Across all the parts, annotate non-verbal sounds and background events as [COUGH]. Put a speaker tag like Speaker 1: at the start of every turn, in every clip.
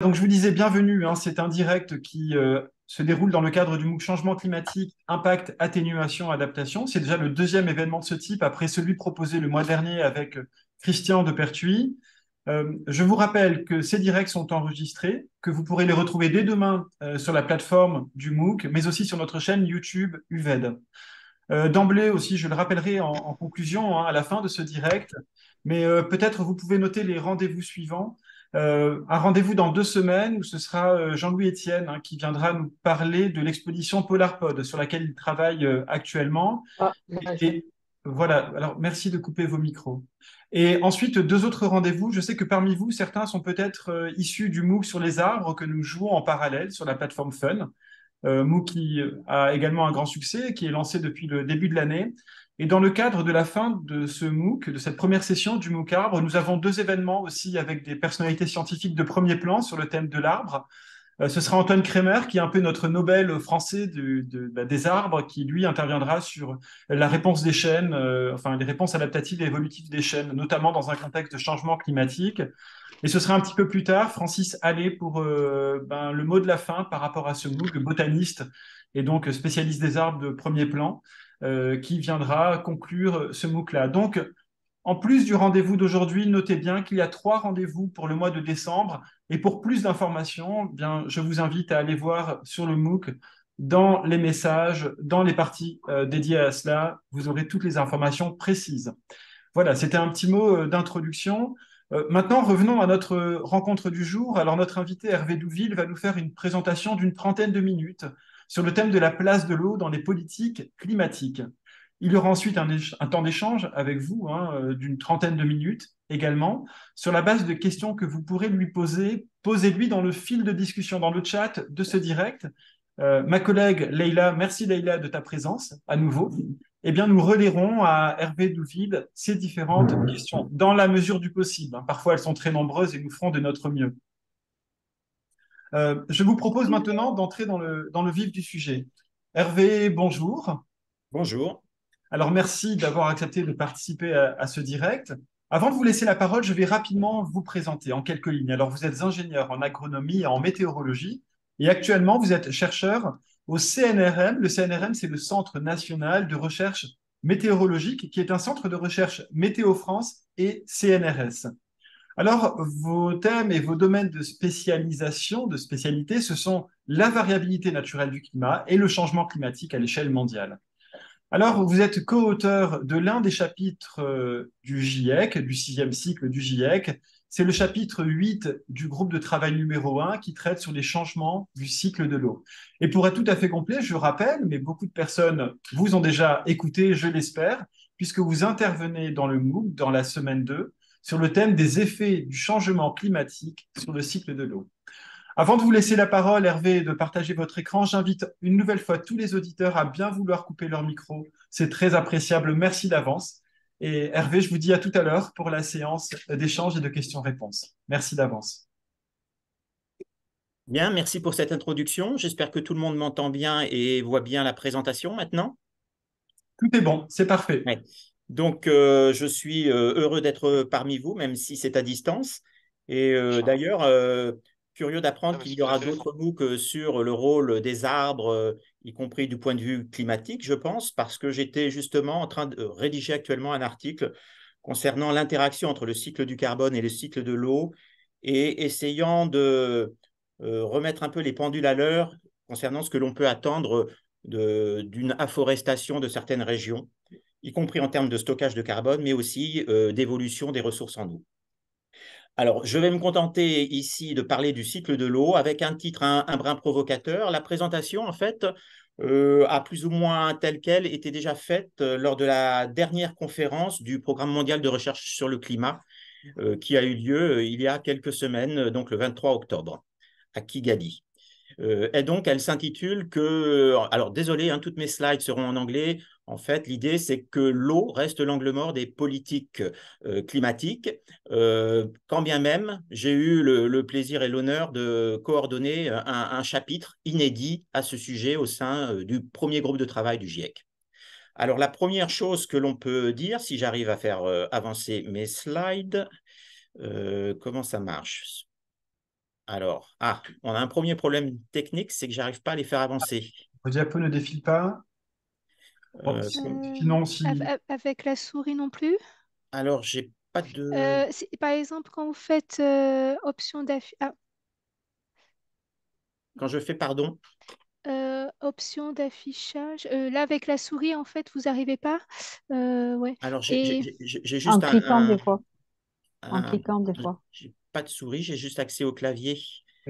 Speaker 1: Donc, je vous disais bienvenue. Hein. c'est un direct qui euh, se déroule dans le cadre du MOOC Changement climatique, impact, atténuation, adaptation. C'est déjà le deuxième événement de ce type après celui proposé le mois dernier avec euh, Christian de Pertuis. Euh, je vous rappelle que ces directs sont enregistrés, que vous pourrez les retrouver dès demain sur la plateforme du MOOC, mais aussi sur notre chaîne YouTube UVED. D'emblée aussi, je le rappellerai en, conclusion hein, à la fin de ce direct, mais peut-être vous pouvez noter les rendez-vous suivants. Euh, un rendez-vous dans deux semaines où ce sera euh, Jean-Louis Etienne hein, qui viendra nous parler de l'exposition Polarpod sur laquelle il travaille euh, actuellement. Ah, et, voilà, alors merci de couper vos micros. Et ensuite, deux autres rendez-vous. Je sais que parmi vous, certains sont peut-être issus du MOOC sur les arbres que nous jouons en parallèle sur la plateforme Fun. MOOC qui a également un grand succès, qui est lancé depuis le début de l'année. Et dans le cadre de la fin de ce MOOC, de cette première session du MOOC Arbre, nous avons deux événements aussi avec des personnalités scientifiques de premier plan sur le thème de l'arbre. Euh, ce sera Antoine Kremer, qui est un peu notre Nobel français bah, des arbres, qui lui interviendra sur la réponse des chaînes, euh, enfin les réponses adaptatives et évolutives des chaînes, notamment dans un contexte de changement climatique. Et ce sera un petit peu plus tard, Francis Allais pour euh, ben, le mot de la fin par rapport à ce MOOC, botaniste et donc spécialiste des arbres de premier plan. Euh, qui viendra conclure ce MOOC-là. Donc, en plus du rendez-vous d'aujourd'hui, notez bien qu'il y a trois rendez-vous pour le mois de décembre. Et pour plus d'informations, eh bien, je vous invite à aller voir sur le MOOC dans les messages, dans les parties euh, dédiées à cela. Vous aurez toutes les informations précises. Voilà, c'était un petit mot euh, d'introduction. maintenant, revenons à notre rencontre du jour. Alors, notre invité Hervé Douville va nous faire une présentation d'une trentaine de minutes sur le thème de la place de l'eau dans les politiques climatiques. Il y aura ensuite un, temps d'échange avec vous hein, euh, d'une trentaine de minutes également, sur la base de questions que vous pourrez lui poser, posez-lui dans le fil de discussion, dans le chat de ce direct. Euh, ma collègue Leïla, merci Leïla de ta présence à nouveau. Eh bien, nous relayerons à Hervé Douville ces différentes questions dans la mesure du possible. Hein. Parfois, elles sont très nombreuses et nous ferons de notre mieux. Euh, je vous propose maintenant d'entrer dans le, vif du sujet. Hervé, bonjour. Bonjour. Alors merci d'avoir accepté de participer à, ce direct. Avant de vous laisser la parole, je vais rapidement vous présenter en quelques lignes. Alors vous êtes ingénieur en agronomie et en météorologie et actuellement vous êtes chercheur au CNRM. Le CNRM, c'est le Centre national de recherche météorologique qui est un centre de recherche Météo France et CNRS. Alors, vos thèmes et vos domaines de spécialisation, de spécialité, ce sont la variabilité naturelle du climat et le changement climatique à l'échelle mondiale. Alors, vous êtes co-auteur de l'un des chapitres euh, du GIEC, du sixième cycle du GIEC. C'est le chapitre 8 du groupe de travail numéro 1 qui traite sur les changements du cycle de l'eau. Et pour être tout à fait complet, je rappelle, mais beaucoup de personnes vous ont déjà écouté, je l'espère, puisque vous intervenez dans le MOOC, dans la semaine 2, sur le thème des effets du changement climatique sur le cycle de l'eau. Avant de vous laisser la parole, Hervé, de partager votre écran, j'invite une nouvelle fois tous les auditeurs à bien vouloir couper leur micro. C'est très appréciable. Merci d'avance. Et Hervé, je vous dis à tout à l'heure pour la séance d'échange et de questions-réponses. Merci d'avance.
Speaker 2: Bien, merci pour cette introduction. J'espère que tout le monde m'entend bien et voit bien la présentation maintenant. Tout est bon, c'est parfait. Donc, euh, je suis euh, heureux d'être parmi vous, même si c'est à distance. Et euh, d'ailleurs, curieux d'apprendre ah, qu'il y aura d'autres que sur le rôle des arbres, y compris du point de vue climatique, je pense, parce que j'étais justement en train de rédiger actuellement un article concernant l'interaction entre le cycle du carbone et le cycle de l'eau, et essayant de remettre un peu les pendules à l'heure concernant ce que l'on peut attendre d'une afforestation de certaines régions y compris en termes de stockage de carbone, mais aussi euh, d'évolution des ressources en eau. Alors, je vais me contenter ici de parler du cycle de l'eau avec un titre un, brin provocateur. La présentation, en fait, euh, a plus ou moins telle qu'elle était déjà faite euh, lors de la dernière conférence du Programme mondial de recherche sur le climat qui a eu lieu il y a quelques semaines, donc le 23 octobre, à Kigali et donc, elle s'intitule que. Alors, désolé, hein, toutes mes slides seront en anglais. En fait, l'idée, c'est que l'eau reste l'angle mort des politiques euh, climatiques, euh, quand bien même j'ai eu le, plaisir et l'honneur de coordonner euh, un, chapitre inédit à ce sujet au sein du premier groupe de travail du GIEC. Alors, la première chose que l'on peut dire, si j'arrive à faire avancer mes slides, comment ça marche alors, ah, on a un premier problème technique, c'est que j'arrive pas à les faire avancer.
Speaker 1: Vos diapos ne défilent pas
Speaker 2: euh, euh, euh, avec la souris non plus Alors, j'ai pas de. par exemple, quand vous faites option d'affichage... Ah. Quand je fais pardon Option d'affichage. là, avec la souris, en fait, vous n'arrivez pas. ouais. Alors, j'ai juste en Cliquant Des
Speaker 1: fois. En cliquant des fois.
Speaker 2: J'ai pas de souris, j'ai juste accès au clavier.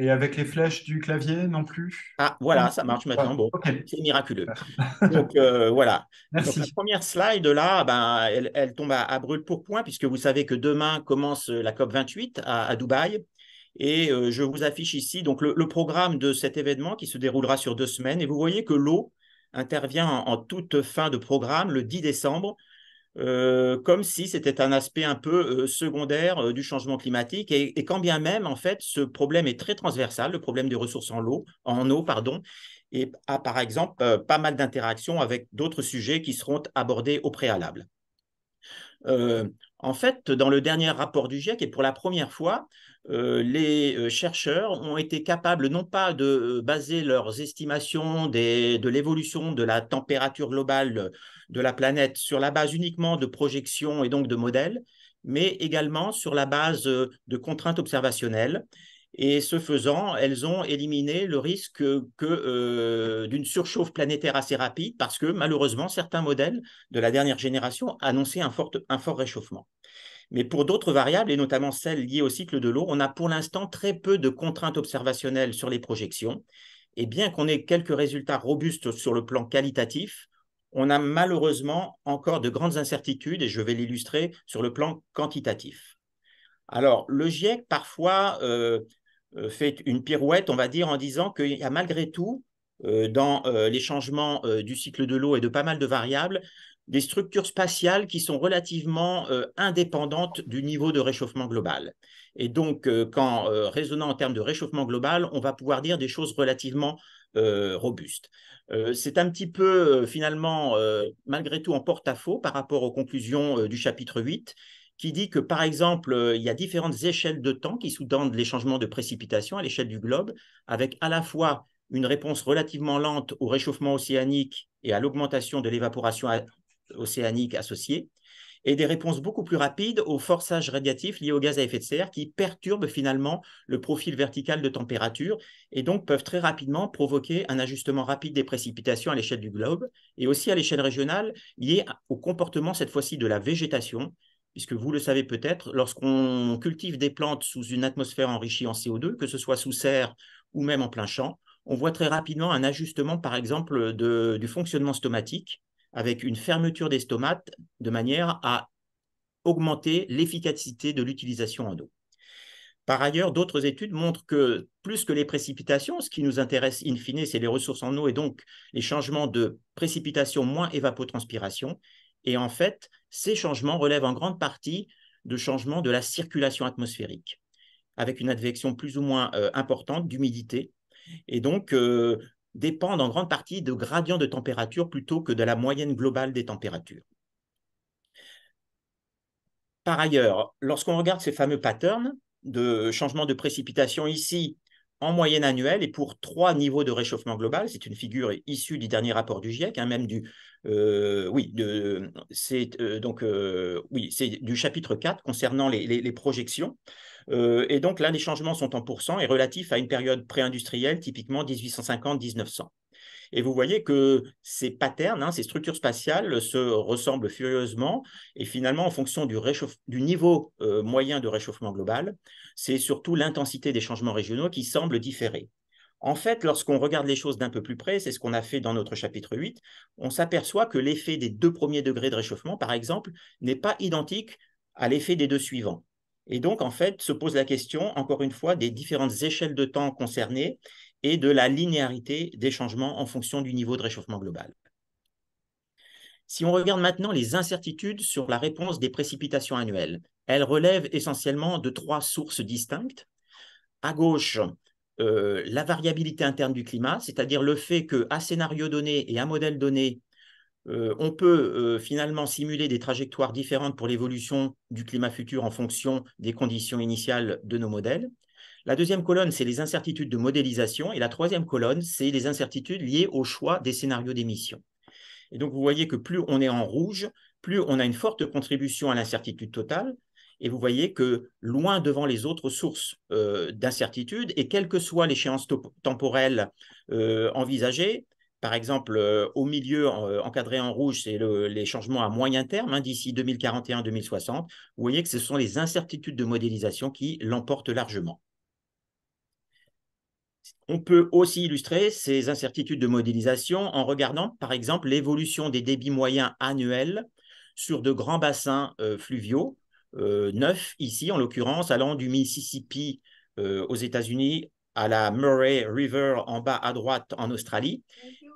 Speaker 2: Et avec les
Speaker 1: flèches du clavier non plus
Speaker 2: Ah, voilà, ça marche maintenant. Bon, c'est miraculeux. [LAUGHS] Donc, euh, voilà. Merci. la première slide, là, ben, elle, tombe à, brûle pour point, puisque vous savez que demain commence euh, la COP28 à, Dubaï. Et euh, je vous affiche ici donc le, programme de cet événement qui se déroulera sur deux semaines. Et vous voyez que l'eau intervient en toute fin de programme le 10 décembre euh, comme si c'était un aspect un peu euh, secondaire euh, du changement climatique. Et, quand bien même, en fait, ce problème est très transversal, le problème des ressources en eau, en eau pardon, et a par exemple pas mal d'interactions avec d'autres sujets qui seront abordés au préalable. en fait, dans le dernier rapport du GIEC, et pour la première fois, euh, les euh, chercheurs ont été capables non pas de euh, baser leurs estimations de l'évolution de la température globale de la planète sur la base uniquement de projections et donc de modèles, mais également sur la base de contraintes observationnelles. Et ce faisant, elles ont éliminé le risque que, d'une surchauffe planétaire assez rapide parce que malheureusement, certains modèles de la dernière génération annonçaient un fort réchauffement. Mais pour d'autres variables, et notamment celles liées au cycle de l'eau, on a pour l'instant très peu de contraintes observationnelles sur les projections. Et bien qu'on ait quelques résultats robustes sur le plan qualitatif, on a malheureusement encore de grandes incertitudes, et je vais l'illustrer sur le plan quantitatif. Alors, le GIEC parfois euh, euh, fait une pirouette, on va dire, en disant qu'il y a malgré tout, euh, dans les changements du cycle de l'eau et de pas mal de variables, des structures spatiales qui sont relativement euh, indépendantes du niveau de réchauffement global. Et donc, en euh, quand euh, raisonnant en termes de réchauffement global, on va pouvoir dire des choses relativement robustes. C'est un petit peu, finalement, malgré tout, en porte-à-faux par rapport aux conclusions du chapitre 8 qui dit que, par exemple, il y a différentes échelles de temps qui sous-tendent les changements de précipitations à l'échelle du globe, avec à la fois une réponse relativement lente au réchauffement océanique et à l'augmentation de l'évaporation océaniques associés, et des réponses beaucoup plus rapides au forçage radiatif lié au gaz à effet de serre qui perturbent finalement le profil vertical de température et donc peuvent très rapidement provoquer un ajustement rapide des précipitations à l'échelle du globe et aussi à l'échelle régionale lié au comportement cette fois-ci de la végétation puisque vous le savez peut-être, lorsqu'on cultive des plantes sous une atmosphère enrichie en CO2, que ce soit sous serre ou même en plein champ, on voit très rapidement un ajustement, par exemple, du fonctionnement stomatique, avec une fermeture des stomates de manière à augmenter l'efficacité de l'utilisation en eau. Par ailleurs, d'autres études montrent que plus que les précipitations, ce qui nous intéresse in fine, c'est les ressources en eau et donc les changements de précipitations moins évapotranspiration. Et en fait, ces changements relèvent en grande partie de changements de la circulation atmosphérique, avec une advection plus ou moins euh, importante d'humidité. Et donc, euh, dépendent en grande partie de gradients de température plutôt que de la moyenne globale des températures. Par ailleurs, lorsqu'on regarde ces fameux patterns de changement de précipitation ici, en moyenne annuelle et pour trois niveaux de réchauffement global. C'est une figure issue du dernier rapport du GIEC, hein, même du, euh, oui, de, c'est euh, donc euh, oui, c'est du chapitre 4 concernant les projections. Euh, et donc là, les changements sont en pourcent et relatifs à une période pré-industrielle, typiquement 1850-1900. Et vous voyez que ces patterns, hein, ces structures spatiales se ressemblent furieusement. Et finalement, en fonction du, niveau euh, moyen de réchauffement global, c'est surtout l'intensité des changements régionaux qui semble différer. En fait, lorsqu'on regarde les choses d'un peu plus près, c'est ce qu'on a fait dans notre chapitre 8, on s'aperçoit que l'effet des deux premiers degrés de réchauffement, par exemple, n'est pas identique à l'effet des deux suivants. Et donc, en fait, se pose la question, encore une fois, des différentes échelles de temps concernées et de la linéarité des changements en fonction du niveau de réchauffement global. Si on regarde maintenant les incertitudes sur la réponse des précipitations annuelles, elles relèvent essentiellement de trois sources distinctes. À gauche, euh, la variabilité interne du climat, c'est-à-dire le fait qu'à scénario donné et à modèle donné, euh, on peut euh, finalement simuler des trajectoires différentes pour l'évolution du climat futur en fonction des conditions initiales de nos modèles. La deuxième colonne, c'est les incertitudes de modélisation. Et la troisième colonne, c'est les incertitudes liées au choix des scénarios d'émission. Et donc, vous voyez que plus on est en rouge, plus on a une forte contribution à l'incertitude totale. Et vous voyez que loin devant les autres sources euh, d'incertitudes, d'incertitude, et quelle que soit l'échéance temporelle envisagée, par exemple, euh, au milieu, euh, encadré en rouge, c'est les changements à moyen terme, hein, d'ici 2041-2060. Vous voyez que ce sont les incertitudes de modélisation qui l'emportent largement. On peut aussi illustrer ces incertitudes de modélisation en regardant, par exemple, l'évolution des débits moyens annuels sur de grands bassins euh, fluviaux, neuf ici en l'occurrence, allant du Mississippi aux États-Unis à la Murray River en bas à droite en Australie.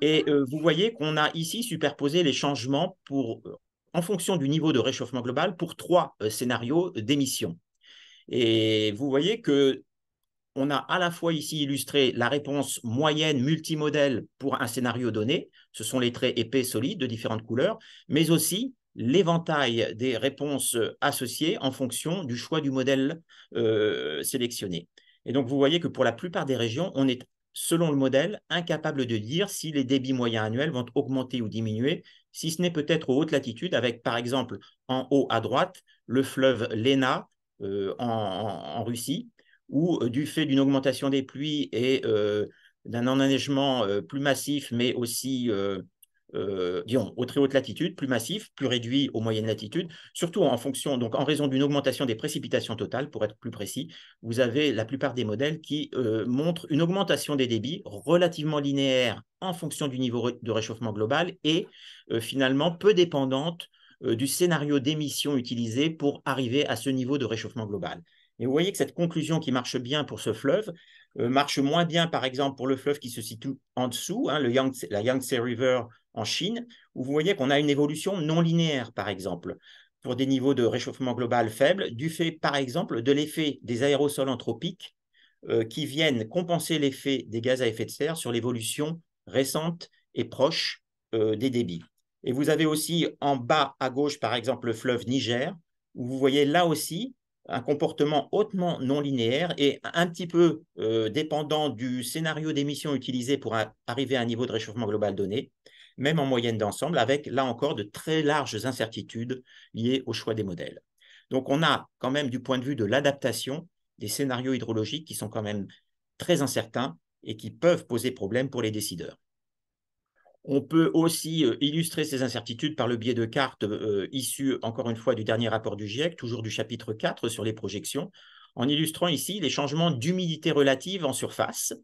Speaker 2: Et euh, vous voyez qu'on a ici superposé les changements pour, euh, en fonction du niveau de réchauffement global pour trois euh, scénarios d'émission. Et vous voyez que on a à la fois ici illustré la réponse moyenne multimodèle pour un scénario donné, ce sont les traits épais solides de différentes couleurs, mais aussi l'éventail des réponses associées en fonction du choix du modèle sélectionné. Et donc, vous voyez que pour la plupart des régions, on est, selon le modèle, incapable de dire si les débits moyens annuels vont augmenter ou diminuer, si ce n'est peut-être aux hautes latitudes, avec par exemple en haut à droite le fleuve Lena euh, en, Russie, où euh, du fait d'une augmentation des pluies et euh, d'un enneigement plus massif, mais aussi euh, disons, aux très hautes latitudes, plus massif, plus réduit aux moyennes latitudes, surtout en fonction, donc en raison d'une augmentation des précipitations totales, pour être plus précis, vous avez la plupart des modèles qui euh, montrent une augmentation des débits relativement linéaire en fonction du niveau de réchauffement global et euh, finalement peu dépendante euh, du scénario d'émission utilisé pour arriver à ce niveau de réchauffement global. Et vous voyez que cette conclusion qui marche bien pour ce fleuve marche moins bien, par exemple, pour le fleuve qui se situe en dessous, hein, le la Yangtze River en Chine, où vous voyez qu'on a une évolution non linéaire, par exemple, pour des niveaux de réchauffement global faibles, du fait, par exemple, de l'effet des aérosols anthropiques euh, qui viennent compenser l'effet des gaz à effet de serre sur l'évolution récente et proche euh, des débits. Et vous avez aussi en bas à gauche, par exemple, le fleuve Niger, où vous voyez là aussi un comportement hautement non linéaire et un petit peu euh, dépendant du scénario d'émission utilisé pour arriver à un niveau de réchauffement global donné même en moyenne d'ensemble, avec là encore de très larges incertitudes liées au choix des modèles. Donc on a quand même du point de vue de l'adaptation des scénarios hydrologiques qui sont quand même très incertains et qui peuvent poser problème pour les décideurs. On peut aussi euh, illustrer ces incertitudes par le biais de cartes euh, issues, encore une fois, du dernier rapport du GIEC, toujours du chapitre 4 sur les projections, en illustrant ici les changements d'humidité relative en surface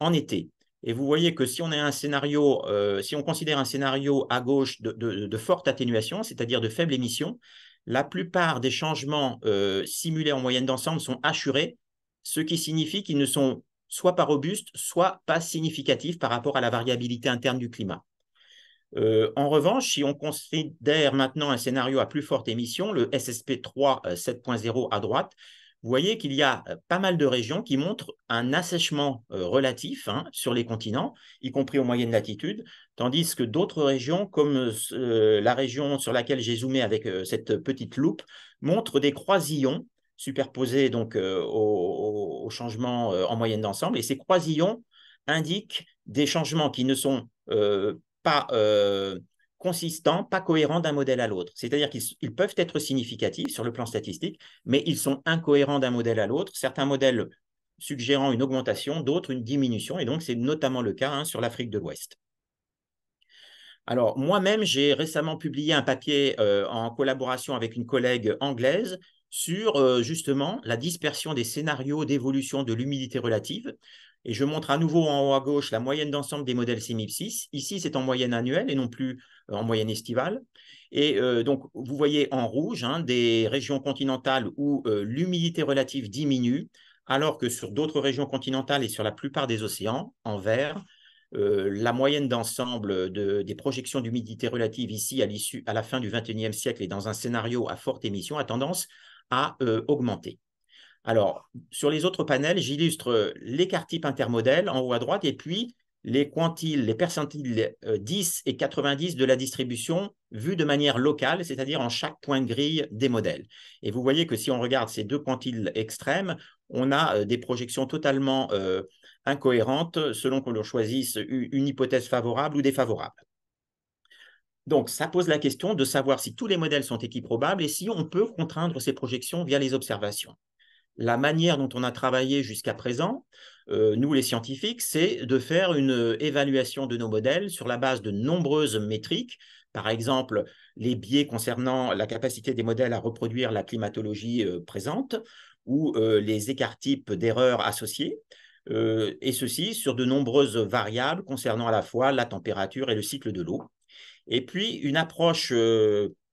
Speaker 2: en été. Et vous voyez que si on euh, si on considère un scénario à gauche de, forte atténuation, c'est-à-dire de faible émission, la plupart des changements euh, simulés en moyenne d'ensemble sont assurés, ce qui signifie qu'ils ne sont soit pas robustes, soit pas significatifs par rapport à la variabilité interne du climat. Euh, en revanche, si on considère maintenant un scénario à plus forte émission, le SSP 3 7.0 à droite, vous voyez qu'il y a euh, pas mal de régions qui montrent un assèchement euh, relatif hein, sur les continents, y compris aux moyennes latitudes, tandis que d'autres régions, comme euh, la région sur laquelle j'ai zoomé avec cette petite loupe, montrent des croisillons superposés donc au, changement en moyenne d'ensemble. Et ces croisillons indiquent des changements qui ne sont pas consistants, pas cohérents d'un modèle à l'autre. C'est-à-dire qu'ils peuvent être significatifs sur le plan statistique, mais ils sont incohérents d'un modèle à l'autre. Certains modèles suggérant une augmentation, d'autres une diminution, et donc c'est notamment le cas hein, sur l'Afrique de l'Ouest. Alors moi-même, j'ai récemment publié un papier euh, en collaboration avec une collègue anglaise sur euh, justement la dispersion des scénarios d'évolution de l'humidité relative. Et je montre à nouveau en haut à gauche la moyenne d'ensemble des modèles CMIP6. Ici, c'est en moyenne annuelle et non plus en moyenne estivale. Et euh, donc, vous voyez en rouge hein, des régions continentales où euh, l'humidité relative diminue, alors que sur d'autres régions continentales et sur la plupart des océans, en vert, euh, la moyenne d'ensemble des projections d'humidité relative ici à, à la fin du XXIe siècle et dans un scénario à forte émission a tendance à augmenter. Alors, sur les autres panels, j'illustre l'écart type intermodèle en haut à droite et puis les quantiles, les percentiles 10 euh, et 90 de la distribution vus de manière locale, c'est-à-dire en chaque point de grille des modèles. Et vous voyez que si on regarde ces deux quantiles extrêmes, on a euh, des projections totalement euh, incohérentes selon qu'on choisisse une hypothèse favorable ou défavorable. Donc, ça pose la question de savoir si tous les modèles sont équiprobables et si on peut contraindre ces projections via les observations. La manière dont on a travaillé jusqu'à présent, euh, nous les scientifiques, c'est de faire une euh, évaluation de nos modèles sur la base de nombreuses métriques, par exemple les biais concernant la capacité des modèles à reproduire la climatologie euh, présente ou les écarts-types d'erreurs associées, et ceci sur de nombreuses variables concernant à la fois la température et le cycle de l'eau. Et puis une approche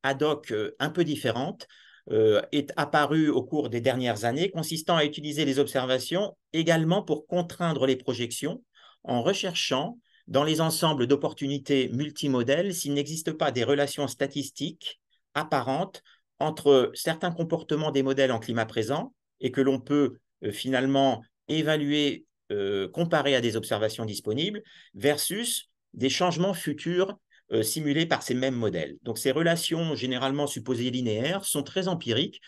Speaker 2: ad hoc un peu différente euh, est apparu au cours des dernières années, consistant à utiliser les observations également pour contraindre les projections en recherchant dans les ensembles d'opportunités multimodèles s'il n'existe pas des relations statistiques apparentes entre certains comportements des modèles en climat présent et que l'on peut euh, finalement évaluer, euh, comparer à des observations disponibles, versus des changements futurs simulés euh, simulées par ces mêmes modèles. Donc ces relations généralement supposées linéaires sont très empiriques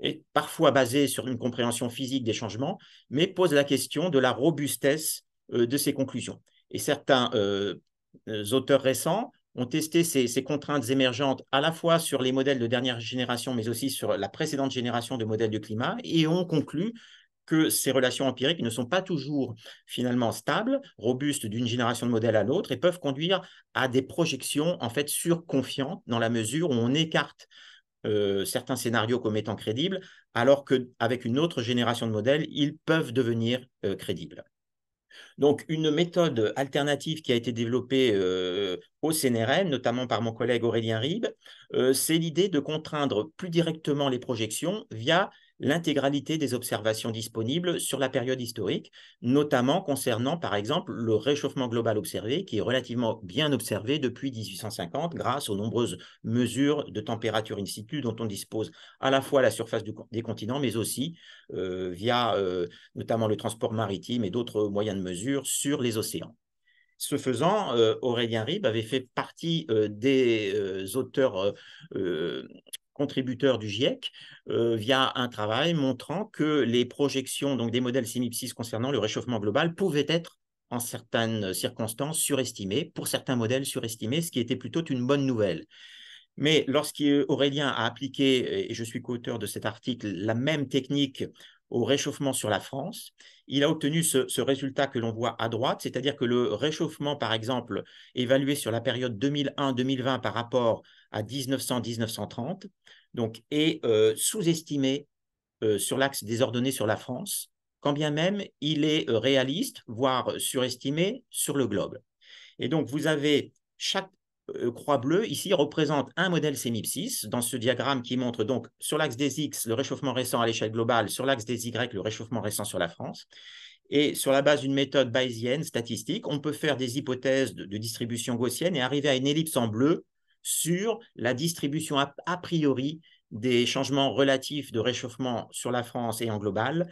Speaker 2: et parfois basées sur une compréhension physique des changements, mais posent la question de la robustesse euh, de ces conclusions. Et certains euh, auteurs récents ont testé ces, ces, contraintes émergentes à la fois sur les modèles de dernière génération, mais aussi sur la précédente génération de modèles de climat, et ont conclu que ces relations empiriques ne sont pas toujours finalement stables, robustes d'une génération de modèles à l'autre et peuvent conduire à des projections en fait surconfiantes dans la mesure où on écarte euh, certains scénarios comme étant crédibles, alors qu'avec une autre génération de modèles, ils peuvent devenir euh, crédibles. Donc, une méthode alternative qui a été développée euh, au CNRM, notamment par mon collègue Aurélien Rib, c'est l'idée de contraindre plus directement les projections via l'intégralité des observations disponibles sur la période historique, notamment concernant par exemple le réchauffement global observé, qui est relativement bien observé depuis 1850 grâce aux nombreuses mesures de température in situ dont on dispose à la fois à la surface des continents, mais aussi euh, via euh, notamment le transport maritime et d'autres moyens de mesure sur les océans. Ce faisant, euh, Aurélien Rib avait fait partie des auteurs Contributeur du GIEC euh, via un travail montrant que les projections donc des modèles Simipsis concernant le réchauffement global pouvaient être en certaines circonstances surestimées, pour certains modèles surestimés, ce qui était plutôt une bonne nouvelle. Mais lorsqu'Aurélien a appliqué, et je suis co-auteur de cet article, la même technique au réchauffement sur la France, il a obtenu ce, ce résultat que l'on voit à droite, c'est-à-dire que le réchauffement, par exemple, évalué sur la période 2001-2020 par rapport à 1900-1930, donc est euh, sous-estimé euh, sur l'axe désordonné sur la France, quand bien même il est euh, réaliste, voire surestimé sur le globe. Et donc vous avez chaque croix bleue ici représente un modèle sémipsis dans ce diagramme qui montre donc sur l'axe des X le réchauffement récent à l'échelle globale, sur l'axe des Y le réchauffement récent sur la France. Et sur la base d'une méthode bayésienne statistique, on peut faire des hypothèses de, distribution gaussienne et arriver à une ellipse en bleu sur la distribution a, priori des changements relatifs de réchauffement sur la France et en global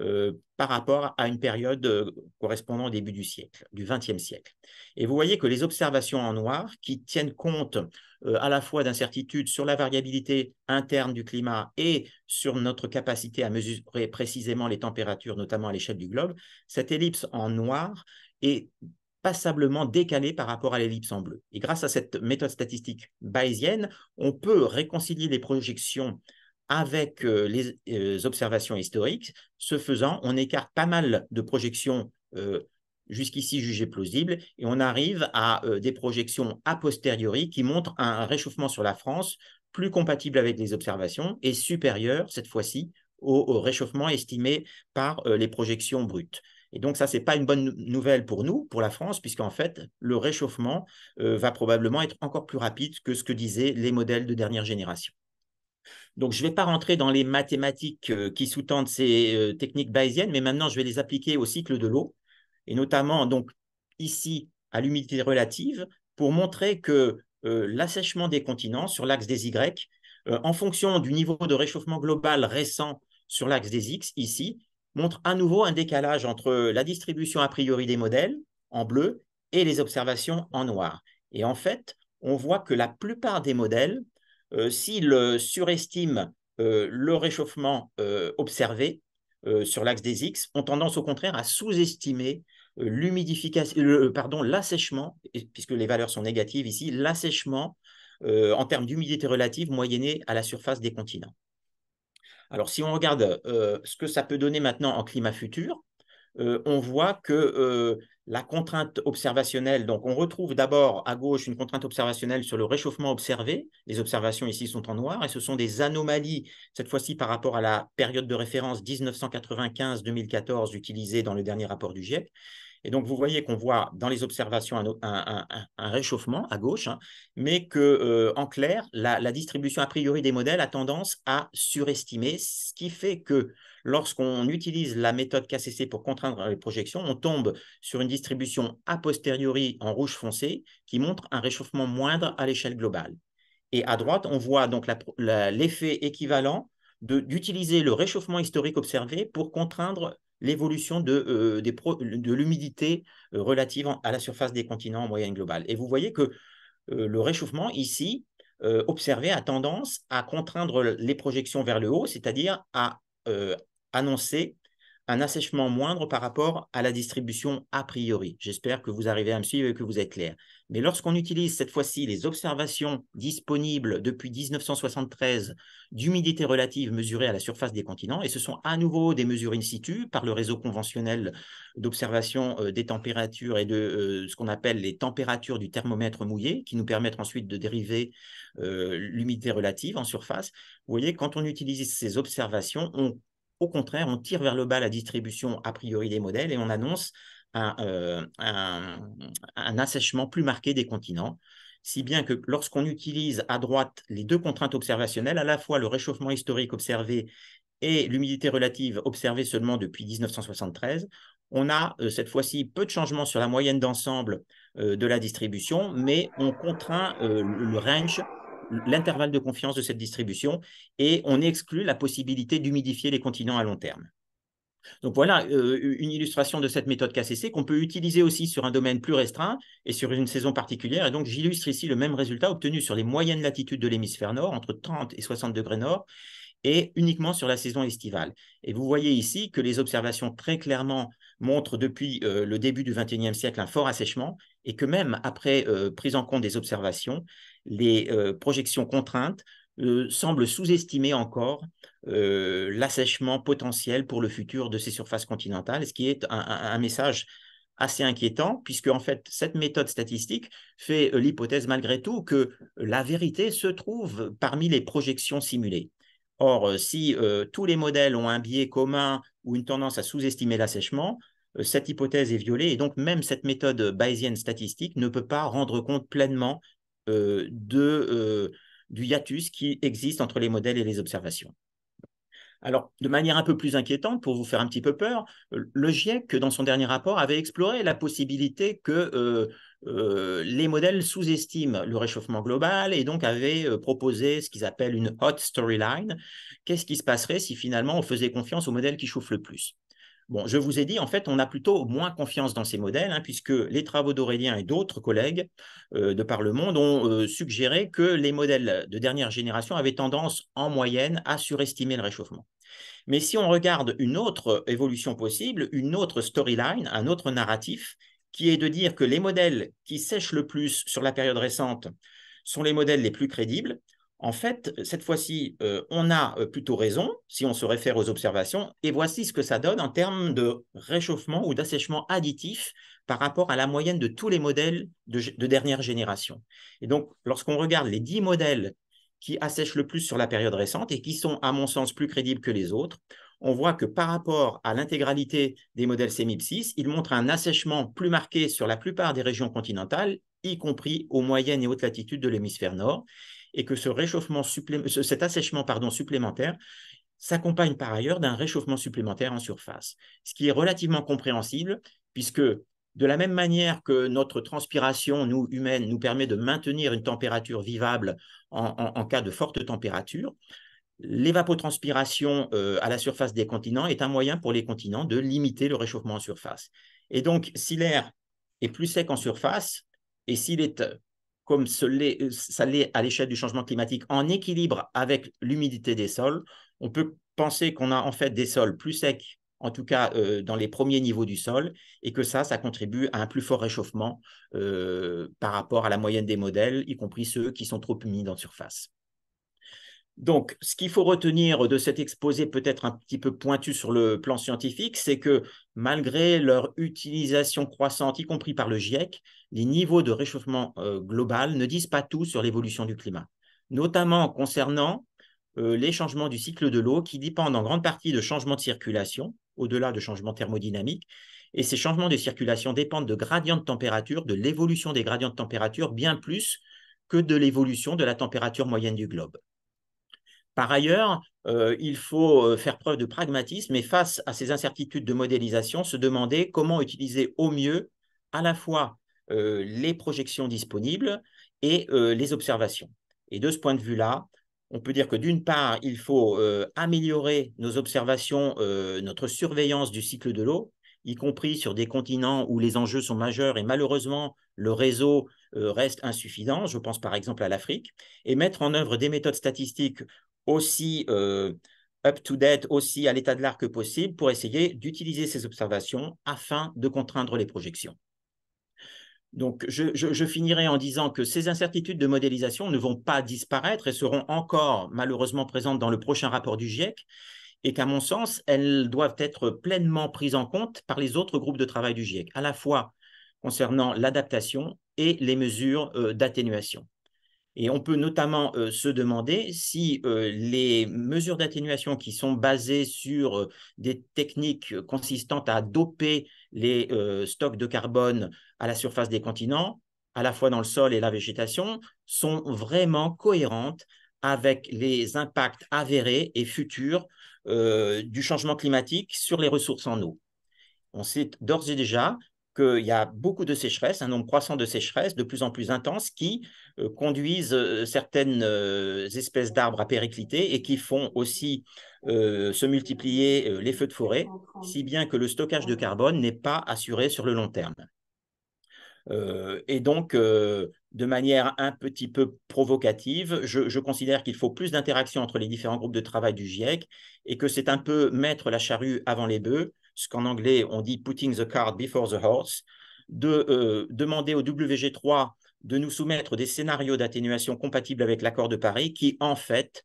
Speaker 2: euh, par rapport à une période euh, correspondant au début du siècle, du XXe siècle. Et vous voyez que les observations en noir, qui tiennent compte euh, à la fois d'incertitudes sur la variabilité interne du climat et sur notre capacité à mesurer précisément les températures, notamment à l'échelle du globe, cette ellipse en noir est passablement décalé par rapport à l'ellipse en bleu. Et grâce à cette méthode statistique bayésienne, on peut réconcilier les projections avec euh, les euh, observations historiques. Ce faisant, on écarte pas mal de projections euh, jusqu'ici jugées plausibles et on arrive à des projections a posteriori qui montrent un réchauffement sur la France plus compatible avec les observations et supérieur, cette fois-ci, au réchauffement estimé par les projections brutes. Et donc ça, ce n'est pas une bonne nouvelle pour nous, pour la France, puisqu'en fait, le réchauffement euh, va probablement être encore plus rapide que ce que disaient les modèles de dernière génération. Donc, je ne vais pas rentrer dans les mathématiques euh, qui sous-tendent ces euh, techniques bayésiennes, mais maintenant, je vais les appliquer au cycle de l'eau, et notamment donc ici à l'humidité relative, pour montrer que l'assèchement des continents sur l'axe des Y, en fonction du niveau de réchauffement global récent sur l'axe des X, ici, montre à nouveau un décalage entre la distribution a priori des modèles en bleu et les observations en noir. Et en fait, on voit que la plupart des modèles, euh, s'ils euh, surestiment euh, le réchauffement observé sur l'axe des X, ont tendance au contraire à sous-estimer l'humidification, l'assèchement, puisque les valeurs sont négatives ici, l'assèchement en termes d'humidité relative moyennée à la surface des continents. Alors, si on regarde euh, ce que ça peut donner maintenant en climat futur, euh, on voit que euh, la contrainte observationnelle, donc on retrouve d'abord à gauche une contrainte observationnelle sur le réchauffement observé. Les observations ici sont en noir et ce sont des anomalies, cette fois-ci par rapport à la période de référence 1995-2014 utilisée dans le dernier rapport du GIEC. Et donc, vous voyez qu'on voit dans les observations un, réchauffement à gauche, hein, mais que, euh, en clair, la, distribution a priori des modèles a tendance à surestimer, ce qui fait que lorsqu'on utilise la méthode KCC pour contraindre les projections, on tombe sur une distribution a posteriori en rouge foncé qui montre un réchauffement moindre à l'échelle globale. Et à droite, on voit donc l'effet équivalent d'utiliser le réchauffement historique observé pour contraindre l'évolution de, euh, l'humidité euh, relative à la surface des continents en moyenne globale. Et vous voyez que euh, le réchauffement ici, observé, a tendance à contraindre les projections vers le haut, cest à, -dire à annoncer un assèchement moindre par rapport à la distribution a priori. J'espère que vous arrivez à me suivre et que vous êtes clair. Mais lorsqu'on utilise cette fois-ci les observations disponibles depuis 1973 d'humidité relative mesurée à la surface des continents, et ce sont à nouveau des mesures in situ par le réseau conventionnel d'observation euh, des températures et de euh, ce qu'on appelle les températures du thermomètre mouillé, qui nous permettent ensuite de dériver euh, l'humidité relative en surface. Vous voyez, quand on utilise ces observations, on au contraire, on tire vers le bas la distribution a priori des modèles et on annonce euh, un, assèchement plus marqué des continents. Si bien que lorsqu'on utilise à droite les deux contraintes observationnelles, à la fois le réchauffement historique observé et l'humidité relative observée seulement depuis 1973, on a euh, cette fois-ci peu de changements sur la moyenne d'ensemble euh, de la distribution, mais on contraint le range l'intervalle de confiance de cette distribution et on exclut la possibilité d'humidifier les continents à long terme. Donc voilà euh, une illustration de cette méthode KCC qu'on peut utiliser aussi sur un domaine plus restreint et sur une saison particulière. Et donc j'illustre ici le même résultat obtenu sur les moyennes latitudes de l'hémisphère nord, entre 30 et 60 degrés nord, et uniquement sur la saison estivale. Et vous voyez ici que les observations très clairement montrent depuis euh, le début du XXIe siècle un fort assèchement et que même après euh, prise en compte des observations, les euh, projections contraintes euh, semblent sous-estimer encore euh, l'assèchement potentiel pour le futur de ces surfaces continentales, ce qui est un, un message assez inquiétant, puisque en fait, cette méthode statistique fait l'hypothèse malgré tout que la vérité se trouve parmi les projections simulées. Or, si tous les modèles ont un biais commun ou une tendance à sous-estimer l'assèchement, cette hypothèse est violée et donc même cette méthode bayésienne statistique ne peut pas rendre compte pleinement euh, de, euh, du hiatus qui existe entre les modèles et les observations. Alors, de manière un peu plus inquiétante, pour vous faire un petit peu peur, le GIEC, dans son dernier rapport, avait exploré la possibilité que euh, les modèles sous-estiment le réchauffement global et donc avait proposé ce qu'ils appellent une hot storyline. Qu'est-ce qui se passerait si finalement on faisait confiance aux modèles qui chauffent le plus Bon, je vous ai dit, en fait, on a plutôt moins confiance dans ces modèles, hein, puisque les travaux d'Aurélien et d'autres collègues euh, de par le monde ont euh, suggéré que les modèles de dernière génération avaient tendance, en moyenne, à surestimer le réchauffement. Mais si on regarde une autre évolution possible, une autre storyline, un autre narratif, qui est de dire que les modèles qui sèchent le plus sur la période récente sont les modèles les plus crédibles, en fait, cette fois-ci, euh, on a euh, plutôt raison si on se réfère aux observations, et voici ce que ça donne en termes de réchauffement ou d'assèchement additif par rapport à la moyenne de tous les modèles de, dernière génération. Et donc, lorsqu'on regarde les dix modèles qui assèchent le plus sur la période récente et qui sont, à mon sens, plus crédibles que les autres, on voit que par rapport à l'intégralité des modèles SEMIPSIS, 6 il un assèchement plus marqué sur la plupart des régions continentales, y compris aux moyennes et hautes latitudes de l'hémisphère nord et que ce réchauffement cet assèchement pardon, supplémentaire s'accompagne par ailleurs d'un réchauffement supplémentaire en surface, ce qui est relativement compréhensible puisque de la même manière que notre transpiration, nous humaine nous permet de maintenir une température vivable en, cas de forte température, l'évapotranspiration euh, à la surface des continents est un moyen pour les continents de limiter le réchauffement en surface. Et donc, si l'air est plus sec en surface et s'il est comme euh, ça l'est à l'échelle du changement climatique, en équilibre avec l'humidité des sols, on peut penser qu'on a en fait des sols plus secs, en tout cas euh, dans les premiers niveaux du sol, et que ça, ça contribue à un plus fort réchauffement euh, par rapport à la moyenne des modèles, y compris ceux qui sont trop humides en surface. Donc, ce qu'il faut retenir de cet exposé peut-être un petit peu pointu sur le plan scientifique, c'est que malgré leur utilisation croissante, y compris par le GIEC, les niveaux de réchauffement euh, global ne disent pas tout sur l'évolution du climat, notamment concernant euh, les changements du cycle de l'eau qui dépendent en grande partie de changements de circulation, au-delà de changements thermodynamiques, et ces changements de circulation dépendent de gradients de température, de l'évolution des gradients de température, bien plus que de l'évolution de la température moyenne du globe. Par ailleurs, euh, il faut euh, faire preuve de pragmatisme et face à ces incertitudes de modélisation, se demander comment utiliser au mieux à la fois euh, les projections disponibles et les observations. Et de ce point de vue-là, on peut dire que d'une part, il faut améliorer nos observations, notre surveillance du cycle de l'eau, y compris sur des continents où les enjeux sont majeurs et malheureusement le réseau reste insuffisant. Je pense par exemple à l'Afrique et mettre en œuvre des méthodes statistiques aussi euh, up-to-date, aussi à l'état de l'art que possible, pour essayer d'utiliser ces observations afin de contraindre les projections. Donc, je, finirai en disant que ces incertitudes de modélisation ne vont pas disparaître et seront encore malheureusement présentes dans le prochain rapport du GIEC et qu'à mon sens, elles doivent être pleinement prises en compte par les autres groupes de travail du GIEC, à la fois concernant l'adaptation et les mesures euh, d'atténuation. Et on peut notamment se demander si les mesures d'atténuation qui sont basées sur des techniques consistant à doper les stocks de carbone à la surface des continents, à la fois dans le sol et la végétation, sont vraiment cohérentes avec les impacts avérés et futurs du changement climatique sur les ressources en eau. On sait d'ores et déjà qu'il y a beaucoup de sécheresses, un nombre croissant de sécheresses de plus en plus intenses qui euh, conduisent euh, certaines euh, espèces d'arbres à péricliter et qui font aussi se multiplier les feux de forêt, si bien que le stockage de carbone n'est pas assuré sur le long terme. et donc, de manière un petit peu provocative, je, je considère qu'il faut plus d'interaction entre les différents groupes de travail du GIEC et que c'est un peu mettre la charrue avant les bœufs ce qu'en anglais on dit putting the cart before the horse, de euh, demander au WG3 de nous soumettre des scénarios d'atténuation compatibles avec l'accord de Paris qui, en fait,